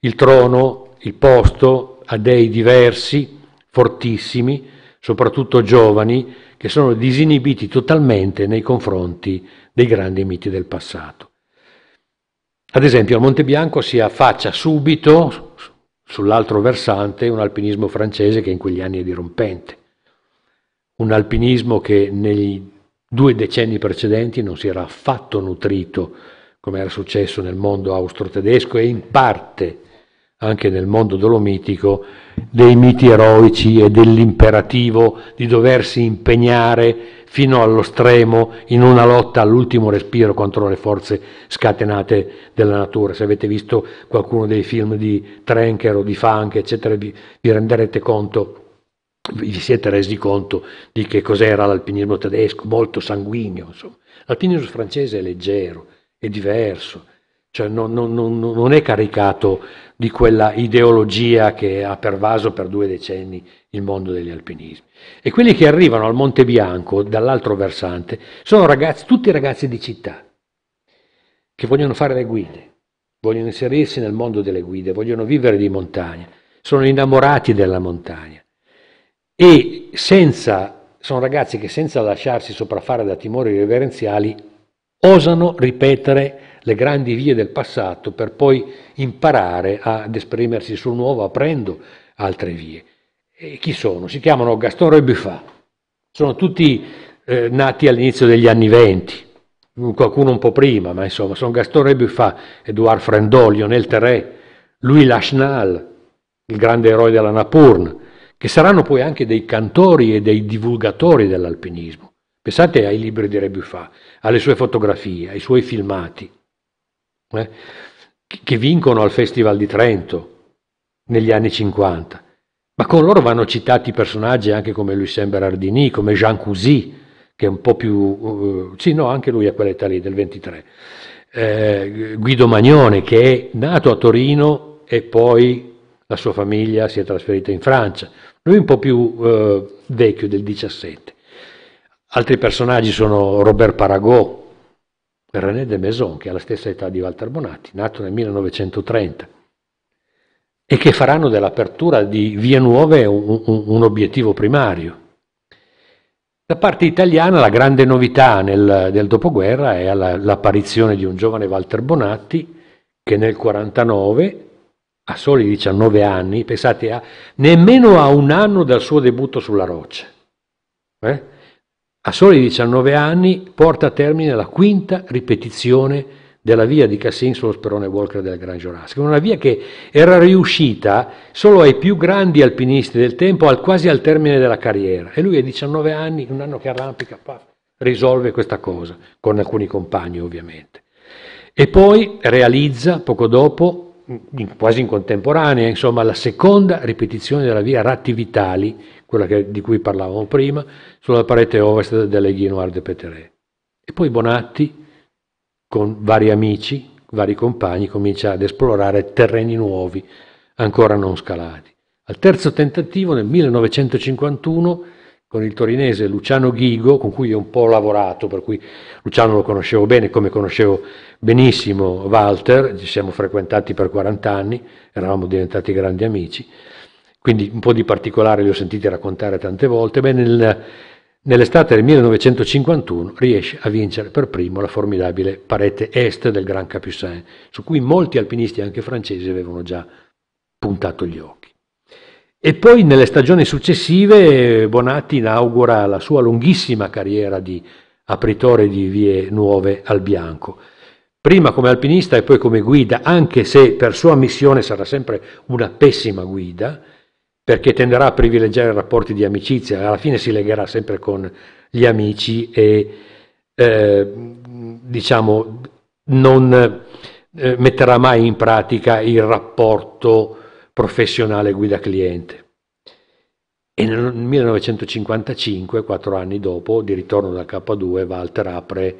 il trono, il posto a dei diversi, fortissimi, soprattutto giovani, che sono disinibiti totalmente nei confronti dei grandi miti del passato. Ad esempio a Monte Bianco si affaccia subito sull'altro versante un alpinismo francese che in quegli anni è dirompente, un alpinismo che nei due decenni precedenti non si era affatto nutrito come era successo nel mondo austro-tedesco e in parte anche nel mondo dolomitico, dei miti eroici e dell'imperativo di doversi impegnare fino allo stremo in una lotta all'ultimo respiro contro le forze scatenate della natura. Se avete visto qualcuno dei film di Trenker o di Funk, eccetera, vi, vi renderete conto vi siete resi conto di che cos'era l'alpinismo tedesco, molto sanguigno. Insomma. L'alpinismo francese è leggero, è diverso, cioè non, non, non, è caricato di quella ideologia che ha pervaso per due decenni il mondo degli alpinismi. E quelli che arrivano al Monte Bianco dall'altro versante sono ragazzi, tutti ragazzi di città che vogliono fare le guide, vogliono inserirsi nel mondo delle guide, vogliono vivere di montagna, sono innamorati della montagna e senza, sono ragazzi che senza lasciarsi sopraffare da timori reverenziali osano ripetere le grandi vie del passato per poi imparare ad esprimersi sul nuovo aprendo altre vie. E chi sono? Si chiamano Gaston Rebuffat, sono tutti eh, nati all'inizio degli anni venti, qualcuno un po' prima, ma insomma sono Gaston Rebuffat, Edouard Frendol, Lionel Terre, Louis Lachenal, il grande eroe della Napurna, che saranno poi anche dei cantori e dei divulgatori dell'alpinismo. Pensate ai libri di Rebuffat, alle sue fotografie, ai suoi filmati eh, che vincono al Festival di Trento negli anni 50. Ma con loro vanno citati personaggi anche come Lucien Berardini, come Jean Cousy, che è un po' più... Uh, sì, no, anche lui a quell'età lì, del 23. Eh, Guido Magnone, che è nato a Torino e poi la sua famiglia si è trasferita in Francia. Lui è un po' più uh, vecchio, del 17. Altri personaggi sono Robert Paragot, René de Maison, che ha la stessa età di Walter Bonatti, nato nel 1930, e che faranno dell'apertura di vie nuove un, un, un obiettivo primario. Da parte italiana la grande novità nel, del dopoguerra è la, l'apparizione di un giovane Walter Bonatti che nel 1949 a soli 19 anni, pensate a nemmeno a un anno dal suo debutto sulla roccia. Eh? A soli 19 anni porta a termine la quinta ripetizione della via di Cassin sullo Sperone Walker del Gran Giorasco, una via che era riuscita solo ai più grandi alpinisti del tempo, al, quasi al termine della carriera. E lui a 19 anni, un anno che arrampica, pa, risolve questa cosa, con alcuni compagni ovviamente. E poi realizza poco dopo in, quasi in contemporanea, insomma, la seconda ripetizione della via Ratti Vitali quella che, di cui parlavamo prima, sulla parete ovest delle dell'Eghinoir de Peteret. E poi Bonatti, con vari amici, vari compagni, comincia ad esplorare terreni nuovi, ancora non scalati. Al terzo tentativo, nel 1951, con il torinese Luciano Ghigo, con cui ho un po' lavorato, per cui Luciano lo conoscevo bene, come conoscevo benissimo Walter, ci siamo frequentati per 40 anni, eravamo diventati grandi amici quindi un po' di particolare li ho sentiti raccontare tante volte, beh, nel, nell'estate del 1951 riesce a vincere per primo la formidabile parete est del Gran Capucin, su cui molti alpinisti, anche francesi, avevano già puntato gli occhi. E poi nelle stagioni successive Bonatti inaugura la sua lunghissima carriera di apritore di vie nuove al bianco prima come alpinista e poi come guida, anche se per sua missione sarà sempre una pessima guida, perché tenderà a privilegiare rapporti di amicizia, alla fine si legherà sempre con gli amici e eh, diciamo non eh, metterà mai in pratica il rapporto professionale guida cliente. E nel 1955, quattro anni dopo, di ritorno da K2, Walter apre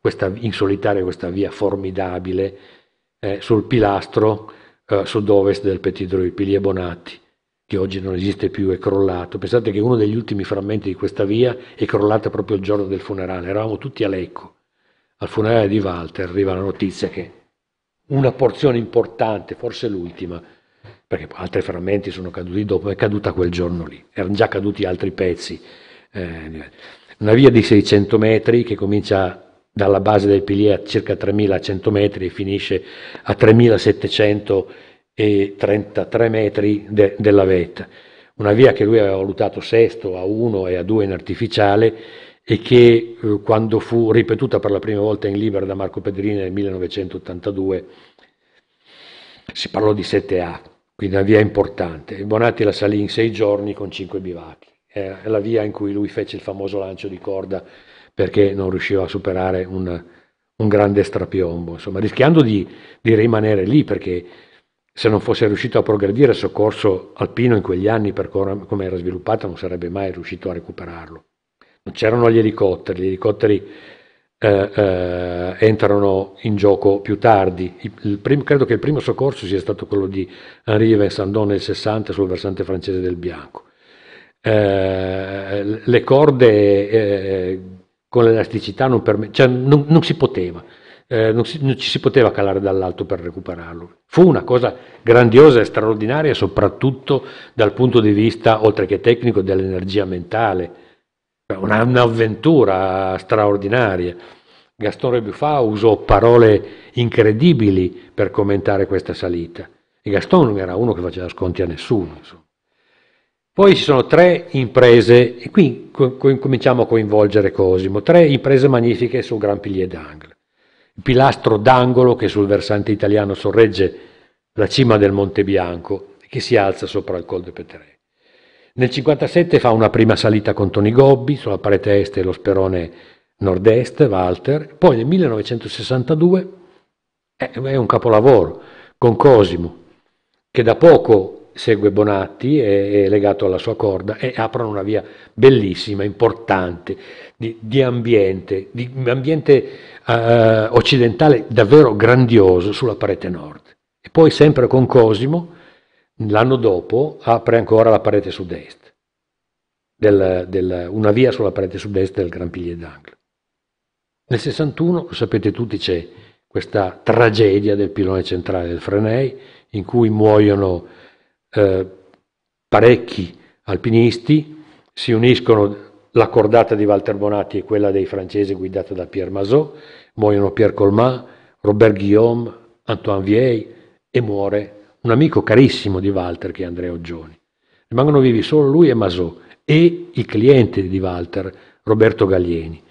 questa, in solitaria questa via formidabile eh, sul pilastro eh, sud-ovest del Petit Drui, Pilie Bonatti che oggi non esiste più, è crollato. Pensate che uno degli ultimi frammenti di questa via è crollata proprio il giorno del funerale. Eravamo tutti a Lecco. Al funerale di Walter arriva la notizia che una porzione importante, forse l'ultima, perché altri frammenti sono caduti dopo, è caduta quel giorno lì. Erano già caduti altri pezzi. Eh, una via di 600 metri che comincia dalla base del Pilier a circa 3100 metri e finisce a 3700 metri e 33 metri de, della vetta, una via che lui aveva valutato sesto a 1 e a 2 in artificiale e che eh, quando fu ripetuta per la prima volta in libera da Marco Pedrini nel 1982 si parlò di 7A, quindi una via importante. Bonatti la salì in 6 giorni con 5 bivacchi, è la via in cui lui fece il famoso lancio di corda perché non riusciva a superare un, un grande strapiombo, insomma rischiando di, di rimanere lì perché se non fosse riuscito a progredire il soccorso alpino in quegli anni per come era sviluppato non sarebbe mai riuscito a recuperarlo. Non c'erano gli elicotteri, gli elicotteri eh, eh, entrano in gioco più tardi. Prim, credo che il primo soccorso sia stato quello di Henri Vincendon nel 60 sul versante francese del Bianco. Eh, le corde eh, con l'elasticità non, permet- cioè non, non si poteva eh, non, si, non, ci si poteva calare dall'alto per recuperarlo. Fu una cosa grandiosa e straordinaria, soprattutto dal punto di vista, oltre che tecnico, dell'energia mentale. Una, un'avventura straordinaria. Gastone Buffà usò parole incredibili per commentare questa salita. E Gastone non era uno che faceva sconti a nessuno. Insomma. Poi ci sono tre imprese, e qui cominciamo a coinvolgere Cosimo, tre imprese magnifiche sul Gran Pilier d'Angle il pilastro d'angolo che sul versante italiano sorregge la cima del Monte Bianco e che si alza sopra il Col de Peterè. Nel 1957 fa una prima salita con Tony Gobbi sulla parete est e lo sperone nord-est, Walter, poi nel 1962 eh, è un capolavoro con Cosimo, che da poco segue Bonatti, è, è, legato alla sua corda e aprono una via bellissima, importante, di, di ambiente, di ambiente eh, occidentale davvero grandioso sulla parete nord. E poi sempre con Cosimo, l'anno dopo, apre ancora la parete sud-est, del, del, una via sulla parete sud-est del Gran Piglier d'Anglo. Nel 61, lo sapete tutti, c'è questa tragedia del pilone centrale del Frenei, in cui muoiono eh, parecchi alpinisti si uniscono la cordata di Walter Bonatti e quella dei francesi guidata da Pierre Masot, muoiono Pierre Colmat, Robert Guillaume, Antoine Vieil e muore un amico carissimo di Walter che è Andrea Oggioni. Rimangono vivi solo lui e Masot e il cliente di Walter, Roberto Gallieni.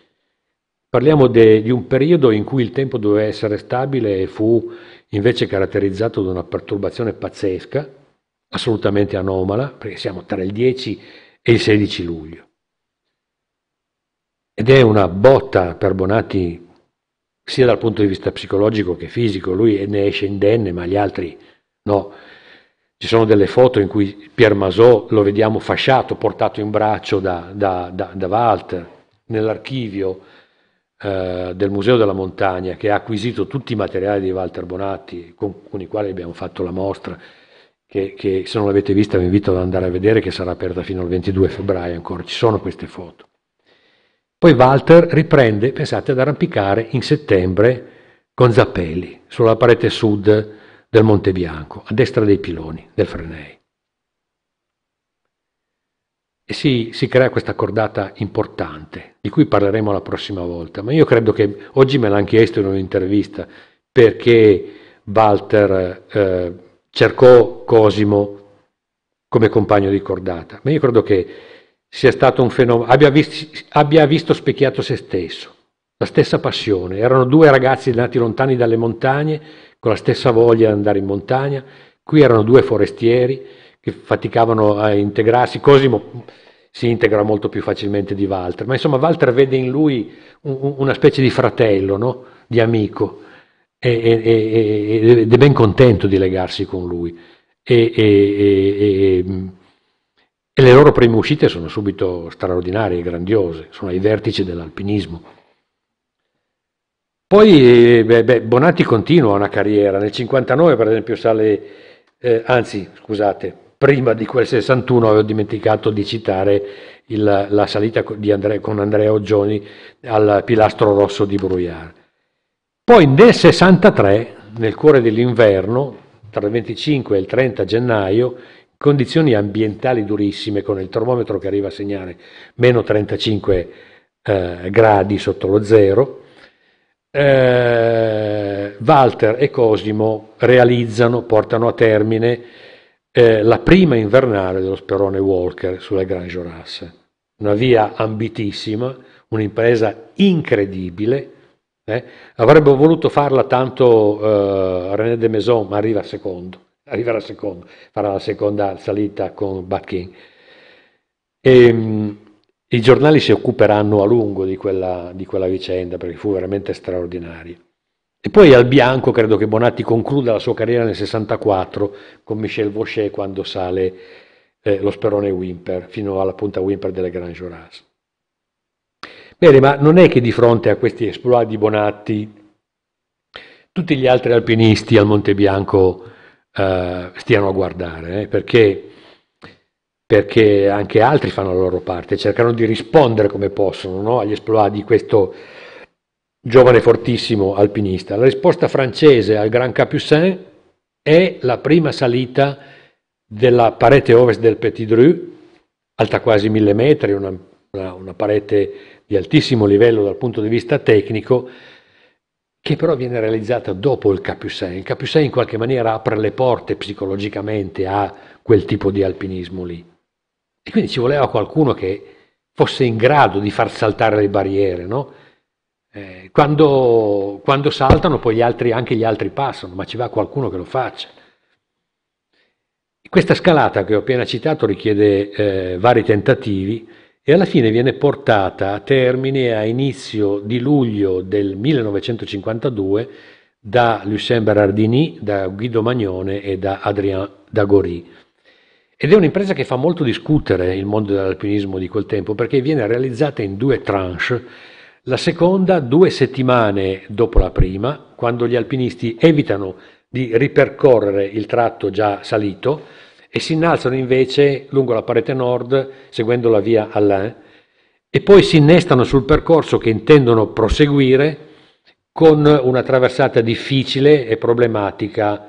Parliamo de, di un periodo in cui il tempo doveva essere stabile e fu invece caratterizzato da una perturbazione pazzesca, assolutamente anomala, perché siamo tra il 10 e il 16 luglio. Ed è una botta per Bonatti sia dal punto di vista psicologico che fisico, lui ne esce indenne, ma gli altri no. Ci sono delle foto in cui Pier Masò lo vediamo fasciato, portato in braccio da, da, da, da Walter nell'archivio eh, del Museo della Montagna che ha acquisito tutti i materiali di Walter Bonatti con, con i quali abbiamo fatto la mostra che, che, se non l'avete vista vi invito ad andare a vedere che sarà aperta fino al 22 febbraio ancora, ci sono queste foto. Poi Walter riprende, pensate, ad arrampicare in settembre con Zappelli sulla parete sud del Monte Bianco, a destra dei piloni del Frenei. E si, si, crea questa cordata importante, di cui parleremo la prossima volta, ma io credo che oggi me l'hanno chiesto in un'intervista perché Walter... Eh, cercò Cosimo come compagno di cordata, ma io credo che sia stato un fenomeno, abbia, vis- abbia visto specchiato se stesso, la stessa passione, erano due ragazzi nati lontani dalle montagne, con la stessa voglia di andare in montagna, qui erano due forestieri che faticavano a integrarsi, Cosimo si integra molto più facilmente di Walter, ma insomma Walter vede in lui un, una specie di fratello, no? di amico, ed è ben contento di legarsi con lui. E, e, e, e, le loro prime uscite sono subito straordinarie, grandiose, sono ai vertici dell'alpinismo. Poi eh, beh, beh, Bonatti continua una carriera, nel 59 per esempio sale, eh, anzi scusate, prima di quel 61 avevo dimenticato di citare il, la salita Andrea, con Andrea Oggioni al pilastro rosso di Bruyard poi nel 63, nel cuore dell'inverno, tra il 25 e il 30 gennaio, condizioni ambientali durissime, con il termometro che arriva a segnare meno 35 eh, gradi sotto lo zero, eh, Walter e Cosimo realizzano, portano a termine eh, la prima invernale dello Sperone Walker sulla Grange Horace, una via ambitissima, un'impresa incredibile, eh? Avrebbe voluto farla tanto eh, René de Maison, ma arriva secondo, arriverà secondo, farà la seconda salita con Batkin. E, ehm, mh, I giornali si occuperanno a lungo di quella, di quella vicenda perché fu veramente straordinaria. E poi al bianco credo che Bonatti concluda la sua carriera nel 64 con Michel Vaucher quando sale eh, lo sperone Wimper fino alla punta Wimper delle Grand Jorasses. Bene, ma non è che di fronte a questi esploit di Bonatti tutti gli altri alpinisti al Monte Bianco eh, stiano a guardare, eh, perché, perché, anche altri fanno la loro parte, cercano di rispondere come possono no, agli esploit di questo giovane fortissimo alpinista. La risposta francese al Grand Capucin è la prima salita della parete ovest del Petit Dru, alta quasi mille metri, una, una, una parete di altissimo livello dal punto di vista tecnico, che però viene realizzata dopo il Capucin. Il Capucin in qualche maniera apre le porte psicologicamente a quel tipo di alpinismo lì. E quindi ci voleva qualcuno che fosse in grado di far saltare le barriere, no? eh, quando, quando, saltano poi gli altri, anche gli altri passano, ma ci va qualcuno che lo faccia. Questa scalata che ho appena citato richiede eh, vari tentativi, e alla fine viene portata a termine a inizio di luglio del 1952 da Lucien Berardini, da Guido Magnone e da Adrien Dagori. Ed è un'impresa che fa molto discutere il mondo dell'alpinismo di quel tempo perché viene realizzata in due tranche. La seconda due settimane dopo la prima, quando gli alpinisti evitano di ripercorrere il tratto già salito, e si innalzano invece lungo la parete nord seguendo la via Alain e poi si innestano sul percorso che intendono proseguire con una traversata difficile e problematica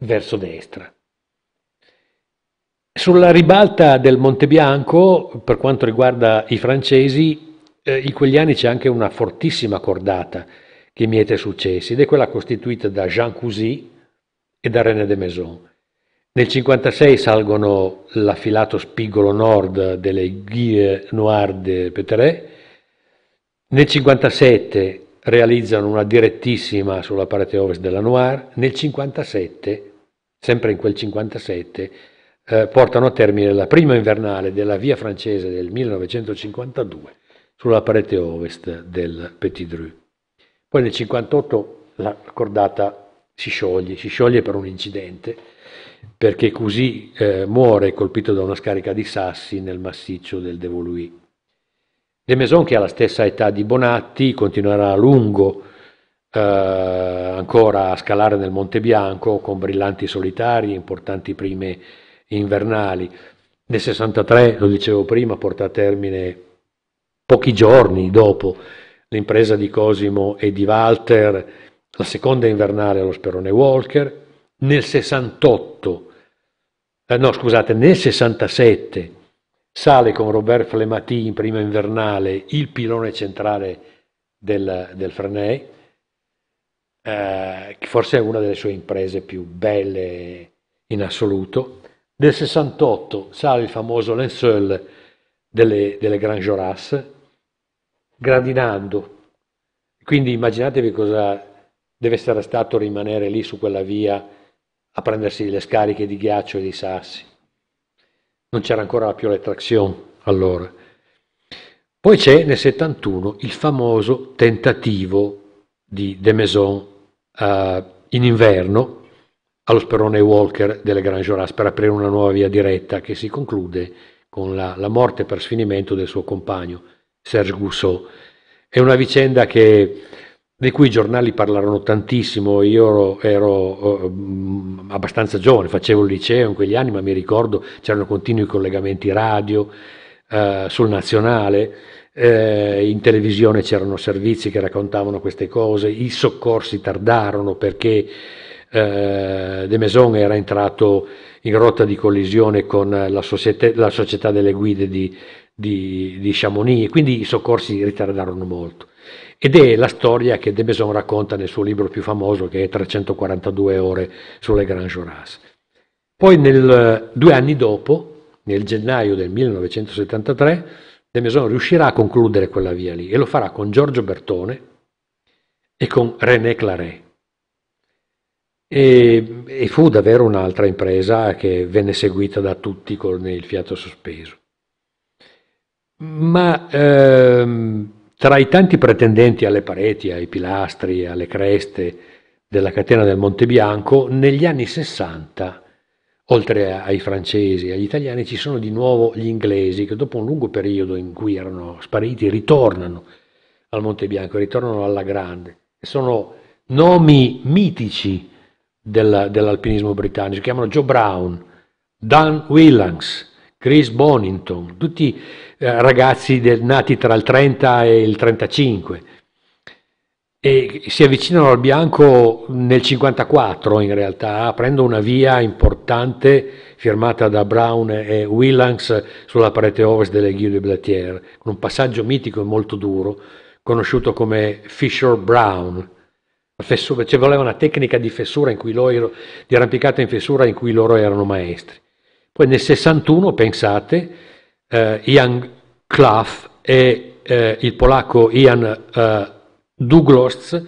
verso destra. Sulla ribalta del Monte Bianco, per quanto riguarda i francesi, eh, in quegli anni c'è anche una fortissima cordata che miete successi ed è quella costituita da Jean Cousy e da René de Maison. Nel 1956 salgono l'affilato spigolo nord delle Guille Noir de Péteret, nel 1957 realizzano una direttissima sulla parete ovest della Noire, nel 1957, sempre in quel 1957, eh, portano a termine la prima invernale della via francese del 1952 sulla parete ovest del Petit Dru. Poi nel 1958 la cordata si scioglie, si scioglie per un incidente, perché così eh, muore colpito da una scarica di sassi nel massiccio del Devoluì. De Maison, che ha la stessa età di Bonatti, continuerà a lungo eh, ancora a scalare nel Monte Bianco con brillanti solitari e importanti prime invernali. Nel 63, lo dicevo prima, porta a termine pochi giorni dopo l'impresa di Cosimo e di Walter la seconda invernale allo Sperone Walker, nel 68, eh, no scusate, nel 67 sale con Robert Flemati in prima invernale il pilone centrale del, del Frenay, eh, che forse è una delle sue imprese più belle in assoluto. Nel 68 sale il famoso Lenseul delle, delle Grand Joras, gradinando. Quindi immaginatevi cosa deve essere stato rimanere lì su quella via a prendersi le scariche di ghiaccio e di sassi. Non c'era ancora la pioletrazione allora. Poi c'è nel 71 il famoso tentativo di De Maison uh, in inverno allo Sperone Walker delle Grand Joras per aprire una nuova via diretta che si conclude con la, la morte per sfinimento del suo compagno Serge Goussot. È una vicenda che di cui i giornali parlarono tantissimo, io ero, ero eh, mm, abbastanza giovane, facevo il liceo in quegli anni, ma mi ricordo c'erano continui collegamenti radio eh, sul nazionale, eh, in televisione c'erano servizi che raccontavano queste cose, i soccorsi tardarono perché eh, De Maison era entrato in rotta di collisione con la società, la società delle guide di, di, di Chamonix quindi i soccorsi ritardarono molto. Ed è la storia che De Besson racconta nel suo libro più famoso che è 342 ore sulle Grand Jorasses. Poi nel, due anni dopo, nel gennaio del 1973, De Maison riuscirà a concludere quella via lì e lo farà con Giorgio Bertone e con René Claret. E, e fu davvero un'altra impresa che venne seguita da tutti con il fiato sospeso. Ma ehm, tra i tanti pretendenti alle pareti, ai pilastri, alle creste della catena del Monte Bianco, negli anni 60, oltre ai francesi e agli italiani, ci sono di nuovo gli inglesi che dopo un lungo periodo in cui erano spariti ritornano al Monte Bianco, ritornano alla grande. Sono nomi mitici del, dell'alpinismo britannico, si chiamano Joe Brown, Dan Willans, Chris Bonington, tutti eh, ragazzi del, nati tra il 30 e il 35 e si avvicinano al bianco nel 54 in realtà, aprendo una via importante firmata da Brown e Willangs sulla parete ovest delle Guy de Blatier, con un passaggio mitico e molto duro, conosciuto come Fisher Brown. Ci cioè voleva una tecnica di fessura in cui loro, di arrampicata in fessura in cui loro erano maestri. Poi nel 61, pensate, eh, Jan Klaff e eh, il polacco Ian eh, Douglas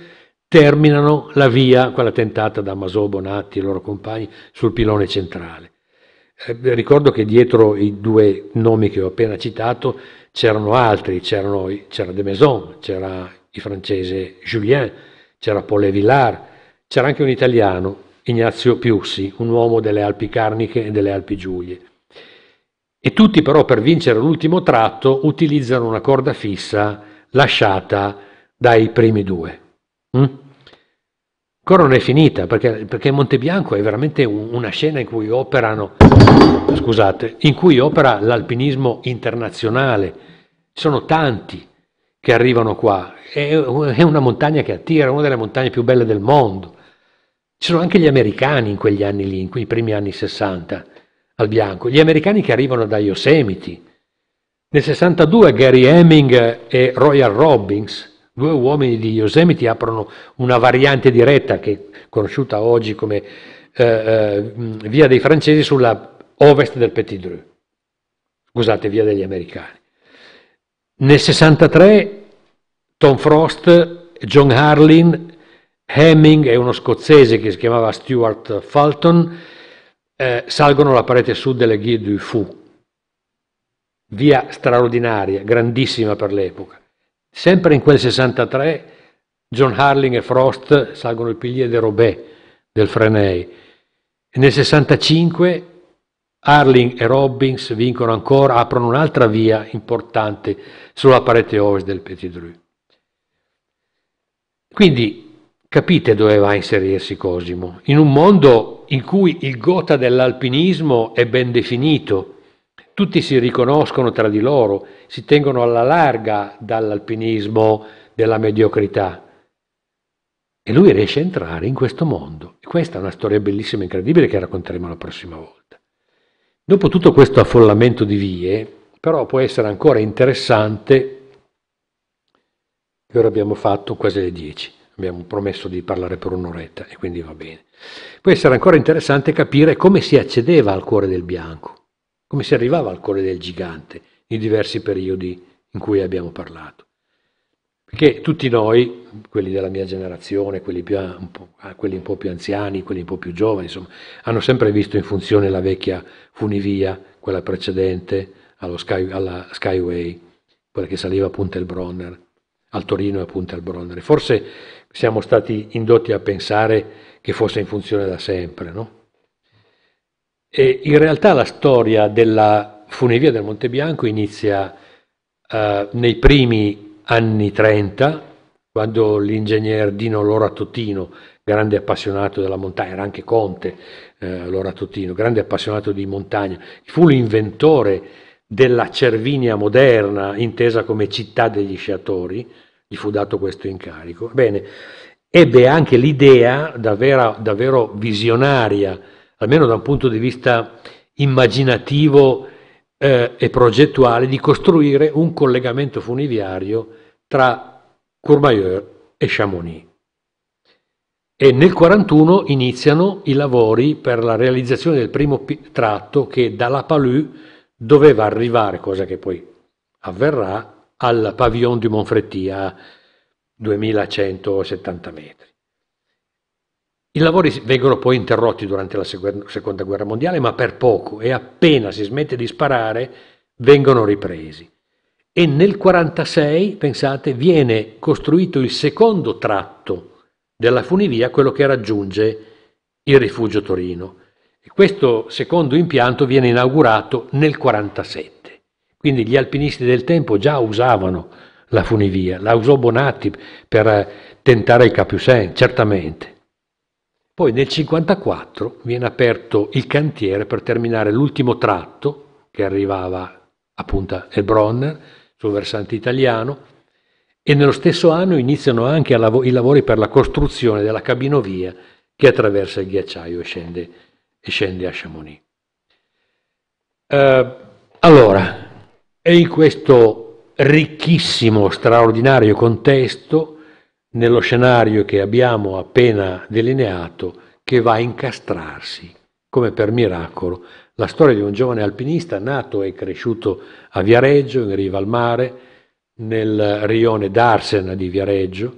terminano la via, quella tentata da Masò Bonatti e i loro compagni, sul pilone centrale. Eh, ricordo che dietro i due nomi che ho appena citato c'erano altri, c'erano, c'era De Maison, c'era il francese Julien, c'era Paul Villard, c'era anche un italiano, Ignazio Piussi, un uomo delle Alpi Carniche e delle Alpi Giulie. E tutti però per vincere l'ultimo tratto utilizzano una corda fissa lasciata dai primi due. Mm? Ancora non è finita perché, perché Bianco è veramente una scena in cui operano, scusate, in cui opera l'alpinismo internazionale. Ci sono tanti che arrivano qua, è una montagna che attira, una delle montagne più belle del mondo sono anche gli americani in quegli anni lì, in quei primi anni 60, al bianco, gli americani che arrivano da Yosemite. Nel 62 Gary Hemming e Royal Robbins, due uomini di Yosemite, aprono una variante diretta che è conosciuta oggi come eh, eh via dei francesi sulla ovest del Petit Dreux, scusate, via degli americani. Nel 63 Tom Frost, John Harlin Hemming e uno scozzese che si chiamava Stuart Fulton eh, salgono la parete sud delle Guy du Fou, via straordinaria, grandissima per l'epoca. Sempre in quel 63 John Harling e Frost salgono il Piglier de Robé del Freney. Nel 65 Harling e Robbins vincono ancora, aprono un'altra via importante sulla parete ovest del Petit Dru. Quindi Capite dove va a inserirsi Cosimo? In un mondo in cui il gota dell'alpinismo è ben definito, tutti si riconoscono tra di loro, si tengono alla larga dall'alpinismo della mediocrità. E lui riesce a entrare in questo mondo. E questa è una storia bellissima e incredibile che racconteremo la prossima volta. Dopo tutto questo affollamento di vie, però può essere ancora interessante, che ora abbiamo fatto quasi le 10 abbiamo promesso di parlare per un'oretta e quindi va bene. Poi sarà ancora interessante capire come si accedeva al cuore del bianco, come si arrivava al cuore del gigante nei diversi periodi in cui abbiamo parlato. Perché tutti noi, quelli della mia generazione, quelli, più, un, po', ah, quelli un po' più anziani, quelli un po' più giovani, insomma, hanno sempre visto in funzione la vecchia funivia, quella precedente sky, alla Skyway, quella che saliva a Punta il Bronner, al Torino e a Punta il Bronner. Forse siamo stati indotti a pensare che fosse in funzione da sempre. No? E in realtà la storia della funivia del Monte Bianco inizia eh, nei primi anni 30, quando l'ingegner Dino Loratotino, grande appassionato della montagna, era anche conte eh, Loratotino, grande appassionato di montagna, fu l'inventore della Cervinia moderna, intesa come città degli sciatori, gli fu dato questo incarico. Bene, ebbe anche l'idea davvero, davvero visionaria, almeno da un punto di vista immaginativo eh, e progettuale, di costruire un collegamento funiviario tra Courmayeur e Chamonix. E nel 1941 iniziano i lavori per la realizzazione del primo tratto che dalla Palù doveva arrivare, cosa che poi avverrà, al Pavillon du Monfretti a 2170 metri. I lavori vengono poi interrotti durante la seconda guerra mondiale, ma per poco e appena si smette di sparare vengono ripresi. E nel 1946, pensate, viene costruito il secondo tratto della funivia, quello che raggiunge il rifugio Torino. E questo secondo impianto viene inaugurato nel 1947. Quindi gli alpinisti del tempo già usavano la funivia, la usò Bonatti per eh, tentare il Capucin, certamente. Poi nel 1954 viene aperto il cantiere per terminare l'ultimo tratto che arrivava a Punta Elbronner sul versante italiano e nello stesso anno iniziano anche i lavori per la costruzione della cabinovia che attraversa il ghiacciaio e scende, e scende a Chamonix. Uh, allora, e in questo ricchissimo, straordinario contesto, nello scenario che abbiamo appena delineato, che va a incastrarsi, come per miracolo, la storia di un giovane alpinista nato e cresciuto a Viareggio, in riva al mare, nel rione d'Arsena di Viareggio,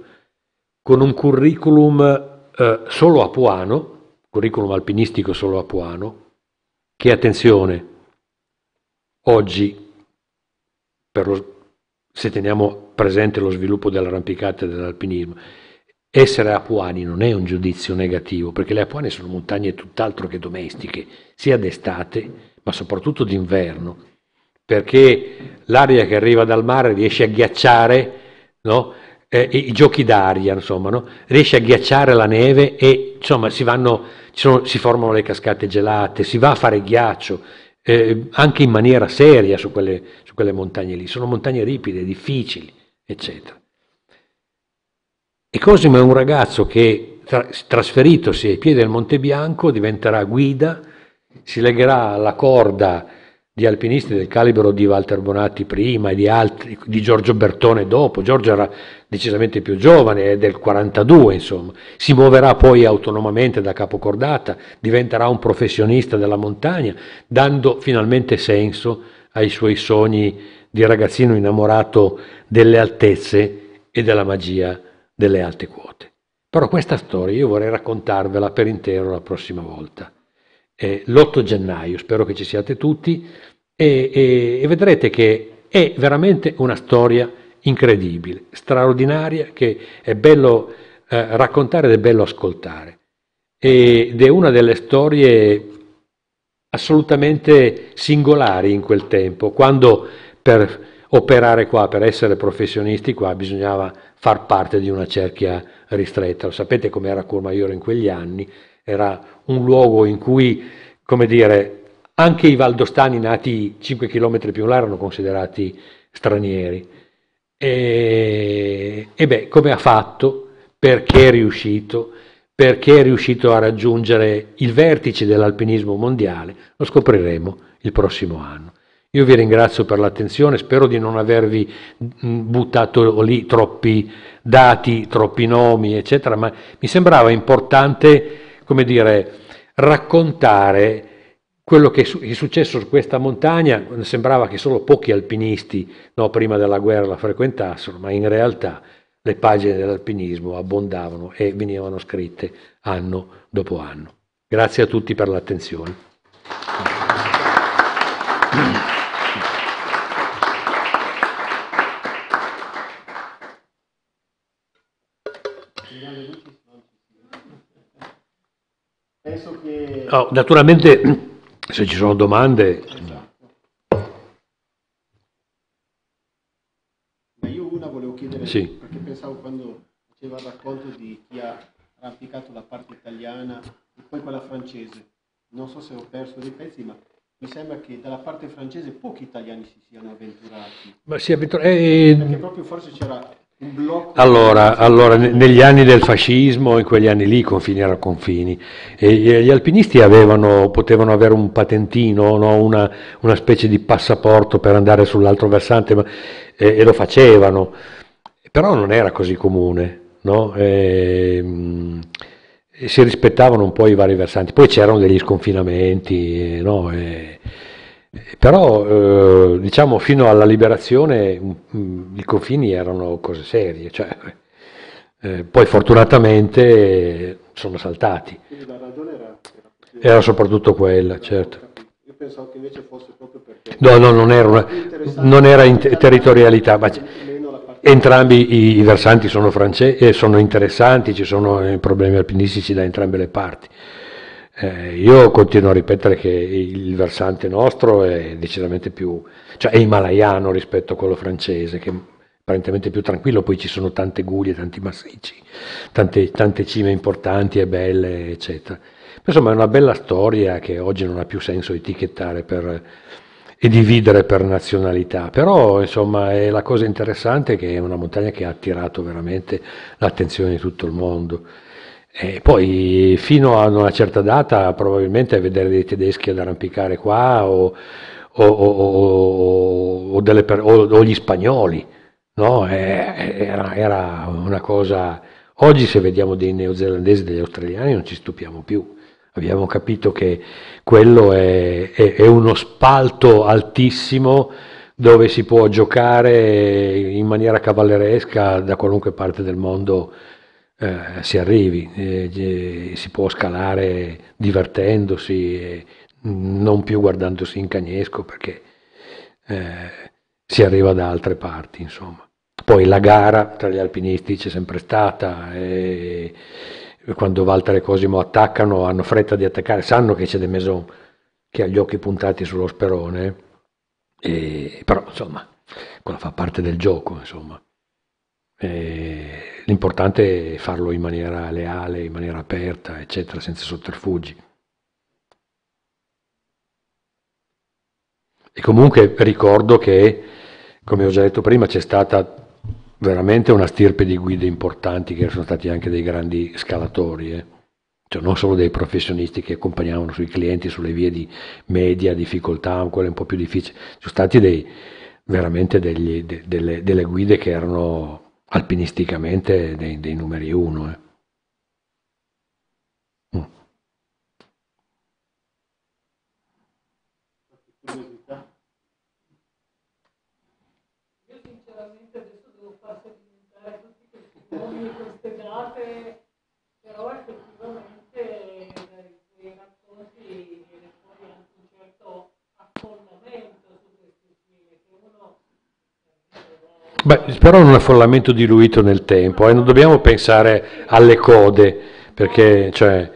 con un curriculum eh, solo apuano, curriculum alpinistico solo apuano, che attenzione, oggi lo, se teniamo presente lo sviluppo dell'arrampicata e dell'alpinismo, essere apuani non è un giudizio negativo, perché le apuane sono montagne tutt'altro che domestiche, sia d'estate, ma soprattutto d'inverno, perché l'aria che arriva dal mare riesce a ghiacciare no? eh, i giochi d'aria, insomma, no? riesce a ghiacciare la neve e insomma, si, vanno, sono, si, formano le cascate gelate, si va a fare ghiaccio, eh, anche in maniera seria su quelle, quelle montagne lì, sono montagne ripide, difficili, eccetera. E Cosimo è un ragazzo che trasferitosi ai piedi del Monte Bianco diventerà guida, si legherà alla corda di alpinisti del calibro di Walter Bonatti prima e di, altri, di Giorgio Bertone dopo, Giorgio era decisamente più giovane, è del 42 insomma, si muoverà poi autonomamente da capocordata, diventerà un professionista della montagna, dando finalmente senso a ai suoi sogni di ragazzino innamorato delle altezze e della magia delle alte quote. Però questa storia io vorrei raccontarvela per intero la prossima volta. Eh, l'8 gennaio, spero che ci siate tutti e, e, e vedrete che è veramente una storia incredibile, straordinaria, che è bello eh, raccontare ed è bello ascoltare. Ed è una delle storie assolutamente singolari in quel tempo, quando per operare qua, per essere professionisti qua, bisognava far parte di una cerchia ristretta. Lo sapete com'era Courmayeur in quegli anni? Era un luogo in cui, come dire, anche i valdostani nati 5 km più in là erano considerati stranieri. E, e beh, come ha fatto? Perché è riuscito? perché è riuscito a raggiungere il vertice dell'alpinismo mondiale, lo scopriremo il prossimo anno. Io vi ringrazio per l'attenzione, spero di non avervi mm, buttato lì troppi dati, troppi nomi, eccetera, ma mi sembrava importante, come dire, raccontare quello che è successo su questa montagna. Sembrava che solo pochi alpinisti no, prima della guerra la frequentassero, ma in realtà le pagine dell'alpinismo abbondavano e venivano scritte anno dopo anno. Grazie a tutti per l'attenzione. Oh, naturalmente, se ci sono domande, sì pensavo quando faceva il racconto di chi ha arrampicato la parte italiana e poi quella francese. Non so se ho perso dei pezzi, ma mi sembra che dalla parte francese pochi italiani si siano avventurati. Ma si avventura... Eh, Perché eh, proprio forse c'era un blocco. Allora, allora, negli anni del fascismo, in quegli anni lì, i confini erano confini. E gli alpinisti avevano, potevano avere un patentino, no? una, una, specie di passaporto per andare sull'altro versante, ma, e, e lo facevano. Però non era così comune, no? E, ehm, e si rispettavano un po' i vari versanti. Poi c'erano degli sconfinamenti, eh, no? E, però eh, diciamo fino alla liberazione mh, mm, mm, i confini erano cose serie, cioè, eh, poi fortunatamente sono saltati. Quindi la ragione era, era, era soprattutto quella, certo. Io pensavo che invece fosse proprio perché... No, no, non era, una, non era in territorialità, ma Entrambi i versanti sono, francesi, eh, sono interessanti, ci sono eh, problemi alpinistici da entrambe le parti. Eh, io continuo a ripetere che il versante nostro è decisamente più, cioè è himalayano rispetto a quello francese, che è apparentemente più tranquillo, poi ci sono tante guglie, tanti massicci, tante, tante cime importanti e belle, eccetera. Insomma è una bella storia che oggi non ha più senso etichettare per e dividere per nazionalità, però insomma è la cosa interessante che è una montagna che ha attirato veramente l'attenzione di tutto il mondo. E poi fino a una certa data probabilmente vedere dei tedeschi ad arrampicare qua o, o, o, o delle, gli spagnoli, no? era, era una cosa... Oggi se vediamo dei neozelandesi, e degli australiani non ci stupiamo più Abbiamo capito che quello è, è, è uno spalto altissimo dove si può giocare in maniera cavalleresca da qualunque parte del mondo eh, si arrivi, eh, eh si può scalare divertendosi, eh, non più guardandosi in cagnesco perché eh, si arriva da altre parti, insomma. Poi la gara tra gli alpinisti c'è sempre stata. E, eh, quando Walter e Cosimo attaccano hanno fretta di attaccare, sanno che c'è De Maison che ha gli occhi puntati sullo sperone, e, però insomma, quello fa parte del gioco, insomma. E, l'importante è farlo in maniera leale, in maniera aperta, eccetera, senza sotterfugi. E comunque ricordo che, come ho già detto prima, c'è stata veramente una stirpe di guide importanti che sono stati anche dei grandi scalatori, eh? cioè non solo dei professionisti che accompagnavano sui clienti sulle vie di media difficoltà, quelle un po' più difficili, sono stati dei, veramente degli, de, delle, delle, guide che erano alpinisticamente dei, dei numeri uno. Eh? note però effettivamente dai racconti viene fuori anche un certo affollamento su queste spine che uno eh, Beh, però un affollamento diluito nel tempo e eh, non dobbiamo pensare alle code perché cioè,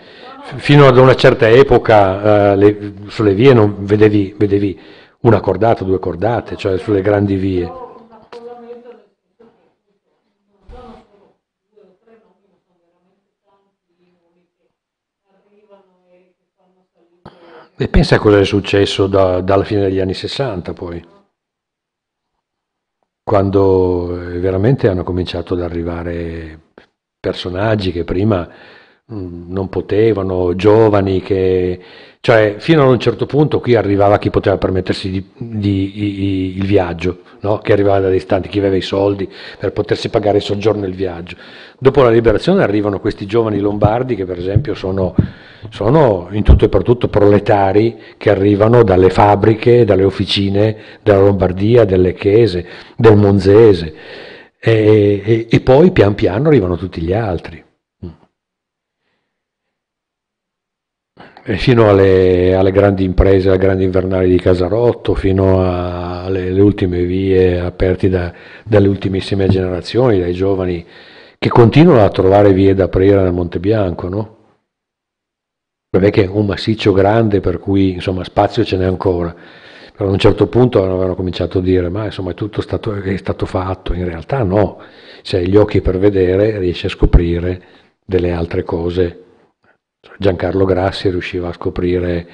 fino ad una certa epoca eh, le, sulle vie non vedevi, vedevi una cordata, due cordate, cioè sulle grandi vie. E pensa a cosa è successo da, dalla fine degli anni 60 poi, quando eh, veramente hanno cominciato ad arrivare personaggi che prima mm, non potevano, giovani che cioè, fino ad un certo punto qui arrivava chi poteva permettersi di, di, di, il viaggio, no? che arrivava da distanti, chi aveva i soldi per potersi pagare il soggiorno e il viaggio. Dopo la liberazione arrivano questi giovani lombardi che per esempio sono, sono in tutto e per tutto proletari che arrivano dalle fabbriche, dalle officine della Lombardia, delle chiese, del Monzese e, e, e poi pian piano arrivano tutti gli altri. Eh, fino alle, alle, grandi imprese, alle grandi invernali di Casarotto, fino a, alle ultime vie aperte da, dalle ultimissime generazioni, dai giovani che continuano a trovare vie da aprire nel Monte Bianco, no? Perché è un massiccio grande per cui insomma spazio ce n'è ancora. Però a un certo punto avevano cominciato a dire ma insomma è tutto stato, è stato fatto, in realtà no, se hai gli occhi per vedere riesci a scoprire delle altre cose Giancarlo Grassi riusciva a scoprire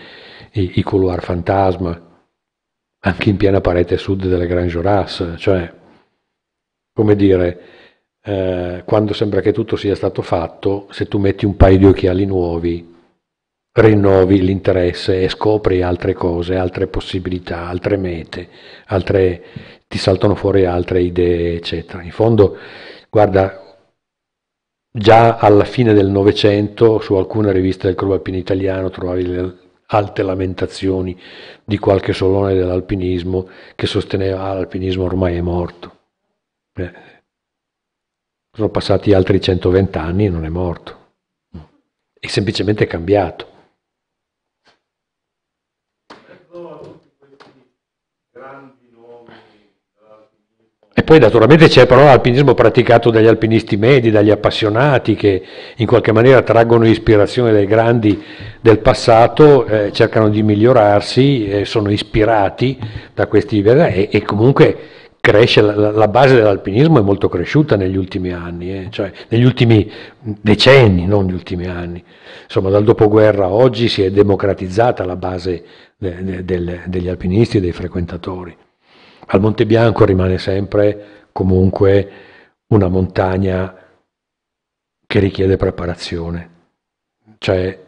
i, i couloir fantasma, anche in piena parete sud delle Grand Joras, cioè, come dire, eh, quando sembra che tutto sia stato fatto, se tu metti un paio di occhiali nuovi, rinnovi l'interesse e scopri altre cose, altre possibilità, altre mete, altre, ti saltano fuori altre idee, eccetera. In fondo, guarda, già alla fine del Novecento su alcune riviste del club alpino italiano trovavi le alte lamentazioni di qualche solone dell'alpinismo che sosteneva ah, l'alpinismo ormai è morto. Beh, sono passati altri 120 anni e non è morto. È semplicemente cambiato. E poi naturalmente c'è però l'alpinismo praticato dagli alpinisti medi, dagli appassionati che in qualche maniera traggono ispirazione dai grandi del passato, eh, cercano di migliorarsi, eh, sono ispirati da questi e, e comunque cresce la, la, base dell'alpinismo è molto cresciuta negli ultimi anni, eh, cioè negli ultimi decenni, non gli ultimi anni. Insomma, dal dopoguerra a oggi si è democratizzata la base de, de, de, degli alpinisti e dei frequentatori. Al Monte Bianco rimane sempre comunque una montagna che richiede preparazione, cioè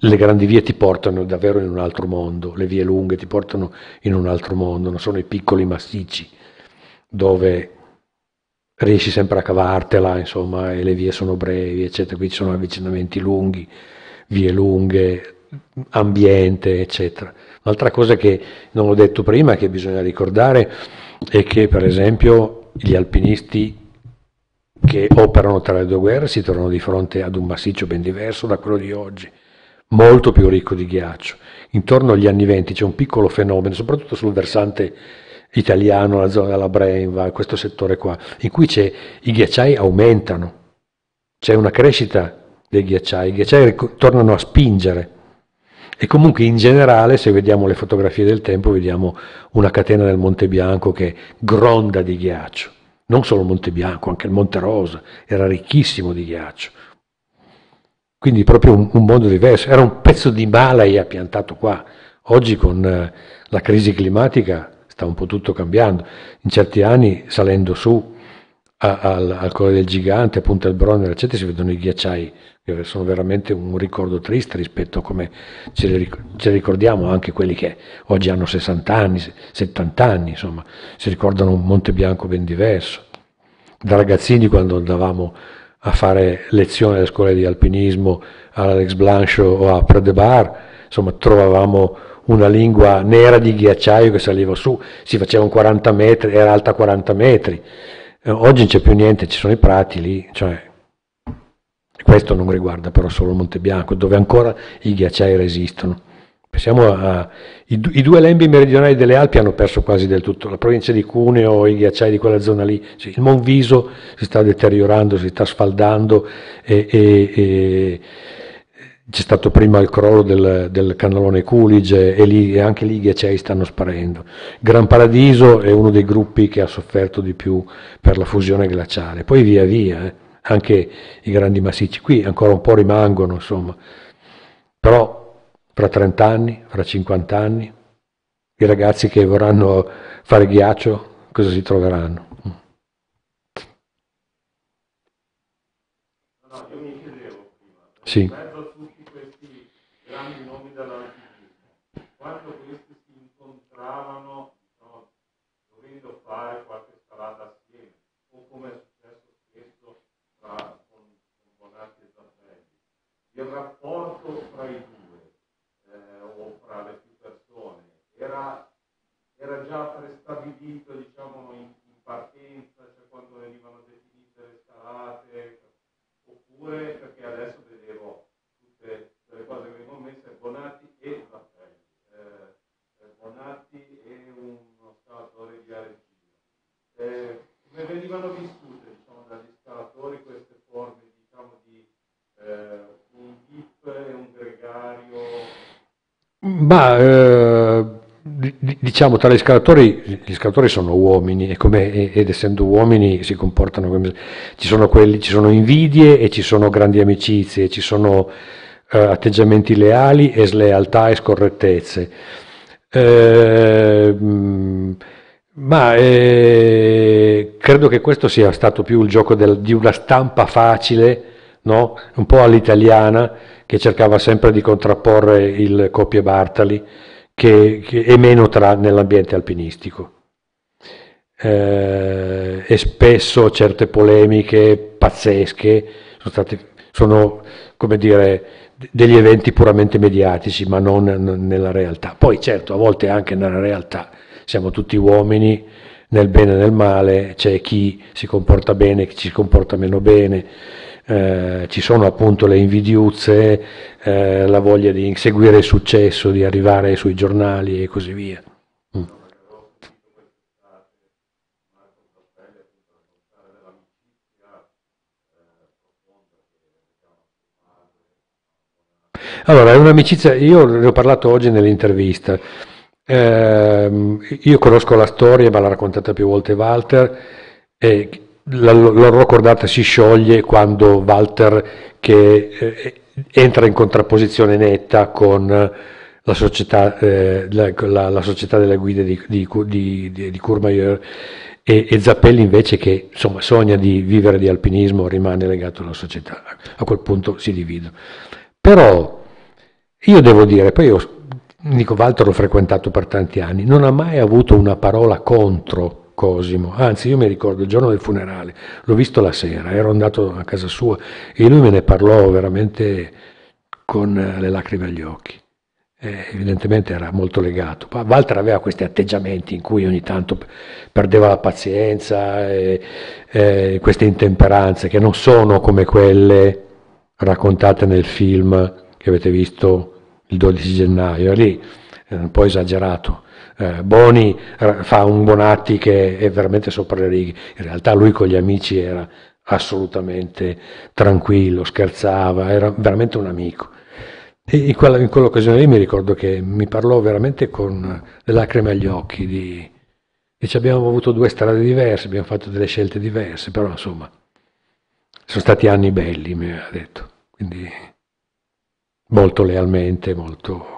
le grandi vie ti portano davvero in un altro mondo, le vie lunghe ti portano in un altro mondo, non sono i piccoli massicci dove riesci sempre a cavartela, insomma, e le vie sono brevi, eccetera, qui ci sono avvicinamenti lunghi, vie lunghe, ambiente, eccetera. Un'altra cosa che non ho detto prima, che bisogna ricordare, è che per esempio gli alpinisti che operano tra le due guerre si trovano di fronte ad un massiccio ben diverso da quello di oggi, molto più ricco di ghiaccio. Intorno agli anni 20 c'è un piccolo fenomeno, soprattutto sul versante italiano, la zona della Brenva, questo settore qua, in cui i ghiacciai aumentano, c'è una crescita dei ghiacciai, i ghiacciai tornano a spingere e comunque in generale, se vediamo le fotografie del tempo, vediamo una catena del Monte Bianco che gronda di ghiaccio. Non solo il Monte Bianco, anche il Monte Rosa era ricchissimo di ghiaccio. Quindi proprio un, un mondo diverso. Era un pezzo di Himalaya piantato qua. Oggi con eh, la crisi climatica sta un po' tutto cambiando. In certi anni, salendo su a, al, al Colle del Gigante, a Punta del Bronner, eccetera, si vedono i ghiacciai sono veramente un ricordo triste rispetto a come ce li, ricordiamo anche quelli che oggi hanno 60 anni, 70 anni, insomma, si ricordano un Monte Bianco ben diverso. Da ragazzini quando andavamo a fare lezione alle scuole di alpinismo all'Alex Blanchot o a Pre de Bar, insomma, trovavamo una lingua nera di ghiacciaio che saliva su, si faceva un 40 metri, era alta 40 metri. Eh, oggi non c'è più niente, ci sono i prati lì, cioè questo non riguarda però solo Monte Bianco, dove ancora i ghiacciai resistono. Pensiamo a, i, i, due lembi meridionali delle Alpi hanno perso quasi del tutto, la provincia di Cuneo, i ghiacciai di quella zona lì, cioè il Monviso si sta deteriorando, si sta sfaldando e, e, e c'è stato prima il crollo del, del canalone Culige e, lì, e, anche lì i ghiacciai stanno sparendo. Gran Paradiso è uno dei gruppi che ha sofferto di più per la fusione glaciale, poi via via. Eh anche i grandi massicci qui ancora un po' rimangono, insomma, però fra 30 anni, fra 50 anni, i ragazzi che vorranno fare ghiaccio, cosa si troveranno? Mm. No, io mi chiedevo prima. Sì. il rapporto tra i due eh, o fra le più persone era, era già prestabilito diciamo, in, in, partenza, cioè quando venivano definite le scalate, oppure perché adesso vedevo tutte le cose che vengono messe, Bonatti e Zappelli. Eh, eh, Bonatti e uno scalatore di Areggio. Eh, come venivano vissute diciamo, dagli scalatori queste forme diciamo, di... Eh, ma eh, diciamo tra gli scalatori, gli scalatori sono uomini e come, ed essendo uomini si comportano come... Ci sono, quelli, ci sono invidie e ci sono grandi amicizie, ci sono eh, atteggiamenti leali e slealtà e scorrettezze. Eh, mm, ma eh, credo che questo sia stato più il gioco del, di una stampa facile, no? un po' all'italiana, che cercava sempre di contrapporre il Coppie Bartali che, che, e meno tra nell'ambiente alpinistico. Eh, e spesso certe polemiche pazzesche sono state sono come dire degli eventi puramente mediatici ma non nella realtà poi certo a volte anche nella realtà siamo tutti uomini nel bene e nel male c'è chi si comporta bene chi si comporta meno bene eh, ci sono appunto le invidiuzze, eh, la voglia di inseguire il successo, di arrivare sui giornali e così via. Mm. Allora, è un'amicizia, io ne ho parlato oggi nell'intervista, eh, io conosco la storia, ma l'ha raccontata più volte Walter, e la, loro cordata si scioglie quando Walter che eh, entra in contrapposizione netta con la società, eh, la, la, la società delle guide di, di, di, di Courmayeur e, e, Zappelli invece che insomma, sogna di vivere di alpinismo rimane legato alla società, a quel punto si dividono. Però io devo dire, poi io, Nico Walter l'ho frequentato per tanti anni, non ha mai avuto una parola contro Cosimo. Anzi, io mi ricordo il giorno del funerale, l'ho visto la sera, ero andato a casa sua e lui me ne parlò veramente con eh, le lacrime agli occhi. Eh, evidentemente era molto legato. Walter aveva questi atteggiamenti in cui ogni tanto perdeva la pazienza, e, eh, e eh, queste intemperanze che non sono come quelle raccontate nel film che avete visto il 12 gennaio. Lì è un po' esagerato eh, Boni eh, fa un Bonatti che è veramente sopra le righe, in realtà lui con gli amici era assolutamente tranquillo, scherzava, era veramente un amico. E in, quella, in quell'occasione lì mi ricordo che mi parlò veramente con le lacrime agli occhi di, e abbiamo avuto due strade diverse, abbiamo fatto delle scelte diverse, però insomma sono stati anni belli, mi ha detto, quindi molto lealmente, molto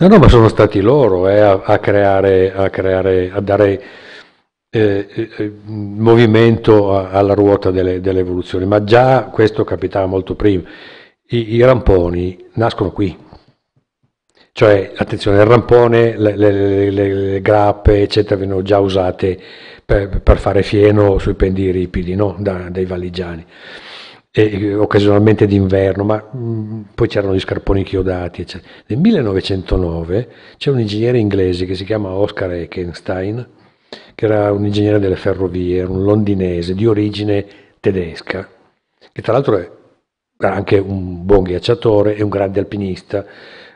No, no, ma sono stati loro eh, a, a, creare, a, creare, a dare eh, eh, eh movimento alla ruota delle, delle, evoluzioni, ma già questo capitava molto prima. I, i ramponi nascono qui, cioè attenzione il rampone le, le, le, le grappe eccetera vengono già usate per, per, fare fieno sui pendii ripidi no? da, dai valigiani e occasionalmente d'inverno, ma mh, poi c'erano gli scarponi chiodati. Eccetera. Nel 1909 c'è un ingegnere inglese che si chiama Oscar Eckenstein, che era un ingegnere delle ferrovie, un londinese di origine tedesca, che tra l'altro era anche un buon ghiacciatore e un grande alpinista.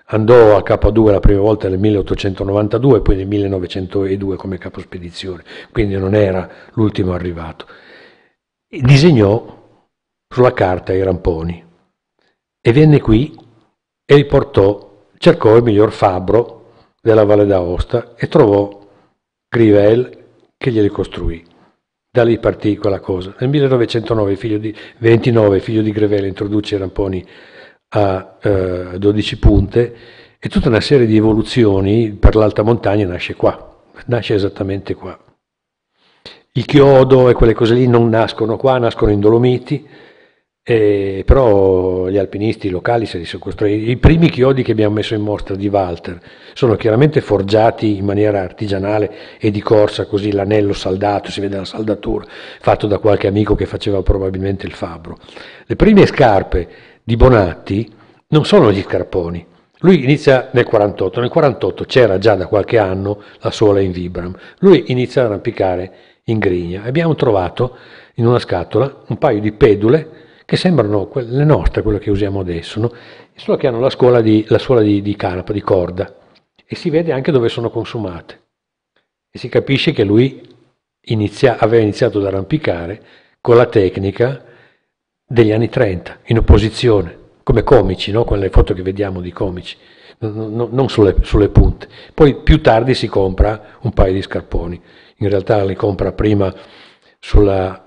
Andò a K2 la prima volta nel 1892 e poi nel 1902 come capospedizione, quindi non era l'ultimo arrivato. E disegnò sulla carta i ramponi. E venne qui e li portò, cercò il miglior fabbro della Valle d'Aosta e trovò Grivel che glieli costruì. Da lì partì quella cosa. Nel 1929, figlio di, 29, figlio di Grevele introduce i ramponi a eh, 12 punte e tutta una serie di evoluzioni per l'alta montagna nasce qua, nasce esattamente qua. Il chiodo e quelle cose lì non nascono qua, nascono in Dolomiti, e, eh, però gli alpinisti locali se li sono costruiti. I primi chiodi che abbiamo messo in mostra di Walter sono chiaramente forgiati in maniera artigianale e di corsa, così l'anello saldato, si vede la saldatura, fatto da qualche amico che faceva probabilmente il fabbro. Le prime scarpe di Bonatti non sono gli scarponi. Lui inizia nel 48, nel 48 c'era già da qualche anno la sola in Vibram. Lui inizia ad arrampicare in grigna. Abbiamo trovato in una scatola un paio di pedule che sembrano le nostre, quelle che usiamo adesso, no? solo che hanno la, scuola di, la suola di, di canapa, di corda, e si vede anche dove sono consumate. E si capisce che lui inizia, aveva iniziato ad arrampicare con la tecnica degli anni 30, in opposizione, come comici, no? con le foto che vediamo di comici, no, no, non sulle, sulle, punte. Poi più tardi si compra un paio di scarponi, in realtà li compra prima sulla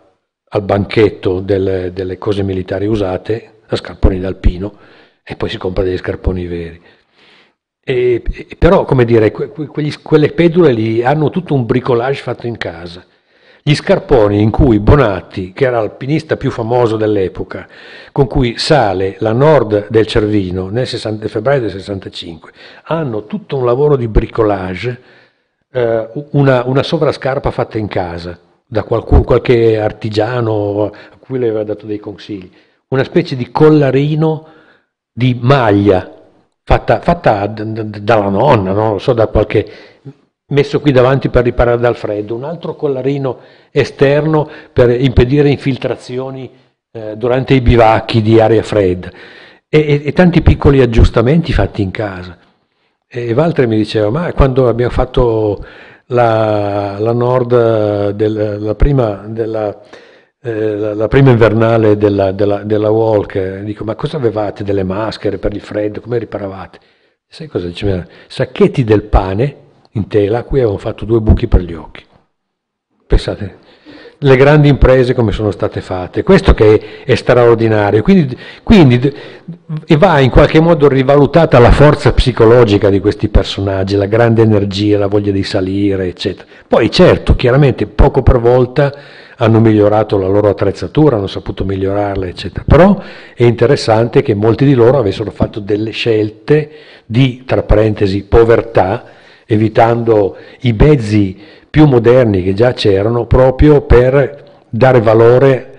al banchetto delle, delle cose militari usate, a scarponi d'alpino, e poi si compra degli scarponi veri. E, e, però, come dire, que, quegli, quelle pedule lì hanno tutto un bricolage fatto in casa. Gli scarponi in cui Bonatti, che era l'alpinista più famoso dell'epoca, con cui sale la nord del Cervino nel 60, febbraio del 65, hanno tutto un lavoro di bricolage, eh, una, una sovrascarpa fatta in casa da qualcuno, qualche artigiano a cui le aveva dato dei consigli, una specie di collarino di maglia fatta, fatta dalla nonna, non lo so, da qualche messo qui davanti per riparare dal freddo, un altro collarino esterno per impedire infiltrazioni eh, durante i bivacchi di aria fredda e, e, e, tanti piccoli aggiustamenti fatti in casa. E Walter mi diceva, ma quando abbiamo fatto la, la nord eh, del, la prima della eh, la, prima invernale della, della, della, Walk, eh, dico: Ma cosa avevate? Delle maschere per il freddo? Come riparavate? Sai cosa diceva? Sacchetti del pane in tela qui cui avevano fatto due buchi per gli occhi. Pensate, le grandi imprese come sono state fatte. Questo che è straordinario. Quindi, quindi va in qualche modo rivalutata la forza psicologica di questi personaggi, la grande energia, la voglia di salire, eccetera. Poi certo, chiaramente poco per volta hanno migliorato la loro attrezzatura, hanno saputo migliorarla, eccetera. Però è interessante che molti di loro avessero fatto delle scelte di, tra parentesi, povertà, evitando i mezzi più moderni che già c'erano proprio per dare valore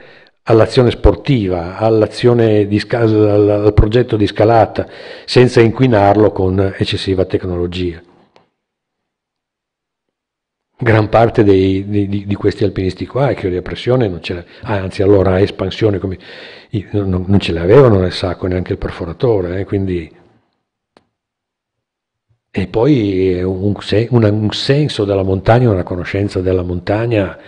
all'azione sportiva, all'azione di, al progetto di scalata, senza inquinarlo con eccessiva tecnologia. Gran parte dei, di, di, questi alpinisti qua, che a pressione, non ce anzi allora a espansione, come, non, non, ce l'avevano nel sacco neanche il perforatore, eh, quindi e poi un, un senso della montagna, una conoscenza della montagna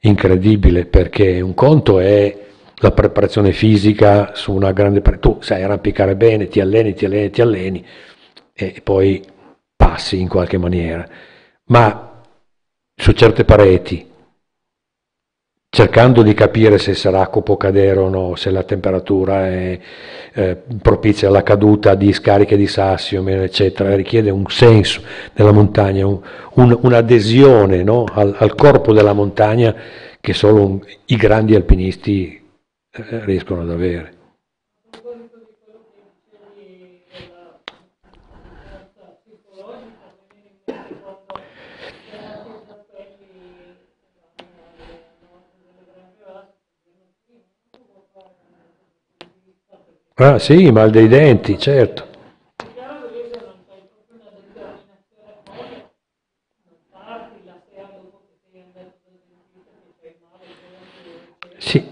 incredibile, perché un conto è la preparazione fisica su una grande... Tu sai arrampicare bene, ti alleni, ti alleni, ti alleni e poi passi in qualche maniera, ma su certe pareti, cercando di capire se sarà cupo cadere o no, se la temperatura è eh, propizia alla caduta di scariche di sassi, o eccetera, richiede un senso della montagna, un, un, un'adesione no, al, al, corpo della montagna che solo un, i grandi alpinisti eh, riescono ad avere. Ah sì, mal dei denti, certo. Sì,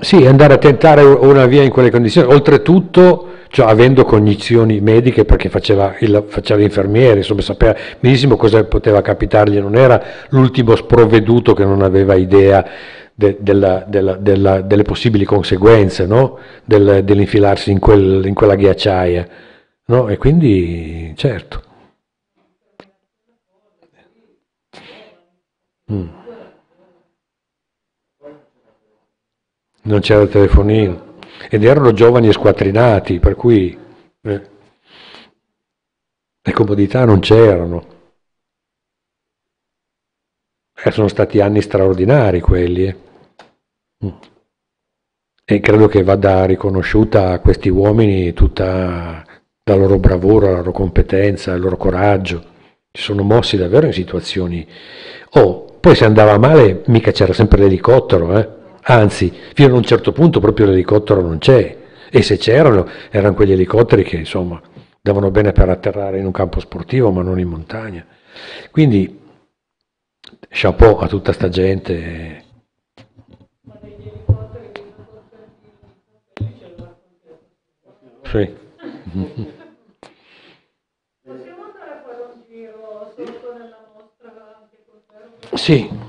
Sì, andare a tentare una via in quelle condizioni, oltretutto cioè, avendo cognizioni mediche perché faceva, il, faceva l'infermiere, insomma sapeva benissimo cosa poteva capitargli, non era l'ultimo sprovveduto che non aveva idea de, della, della, della, delle possibili conseguenze no? Del, dell'infilarsi in, quel, in, quella ghiacciaia. No? E quindi, certo. Mm. non c'era il telefonino ed erano giovani e squattrinati, per cui eh, le comodità non c'erano. Eh, sono stati anni straordinari quelli. Eh. Mm. E credo che vada riconosciuta a questi uomini tutta la loro bravura, la loro competenza, il loro coraggio. Si sono mossi davvero in situazioni... Oh, poi se andava male mica c'era sempre l'elicottero, eh. Anzi, fino a un certo punto proprio l'elicottero non c'è. E se c'erano, erano quegli elicotteri che insomma davano bene per atterrare in un campo sportivo ma non in montagna. Quindi chapeau a tutta sta gente. Sì. Possiamo andare a fare un giro sotto nella mostra? Sì.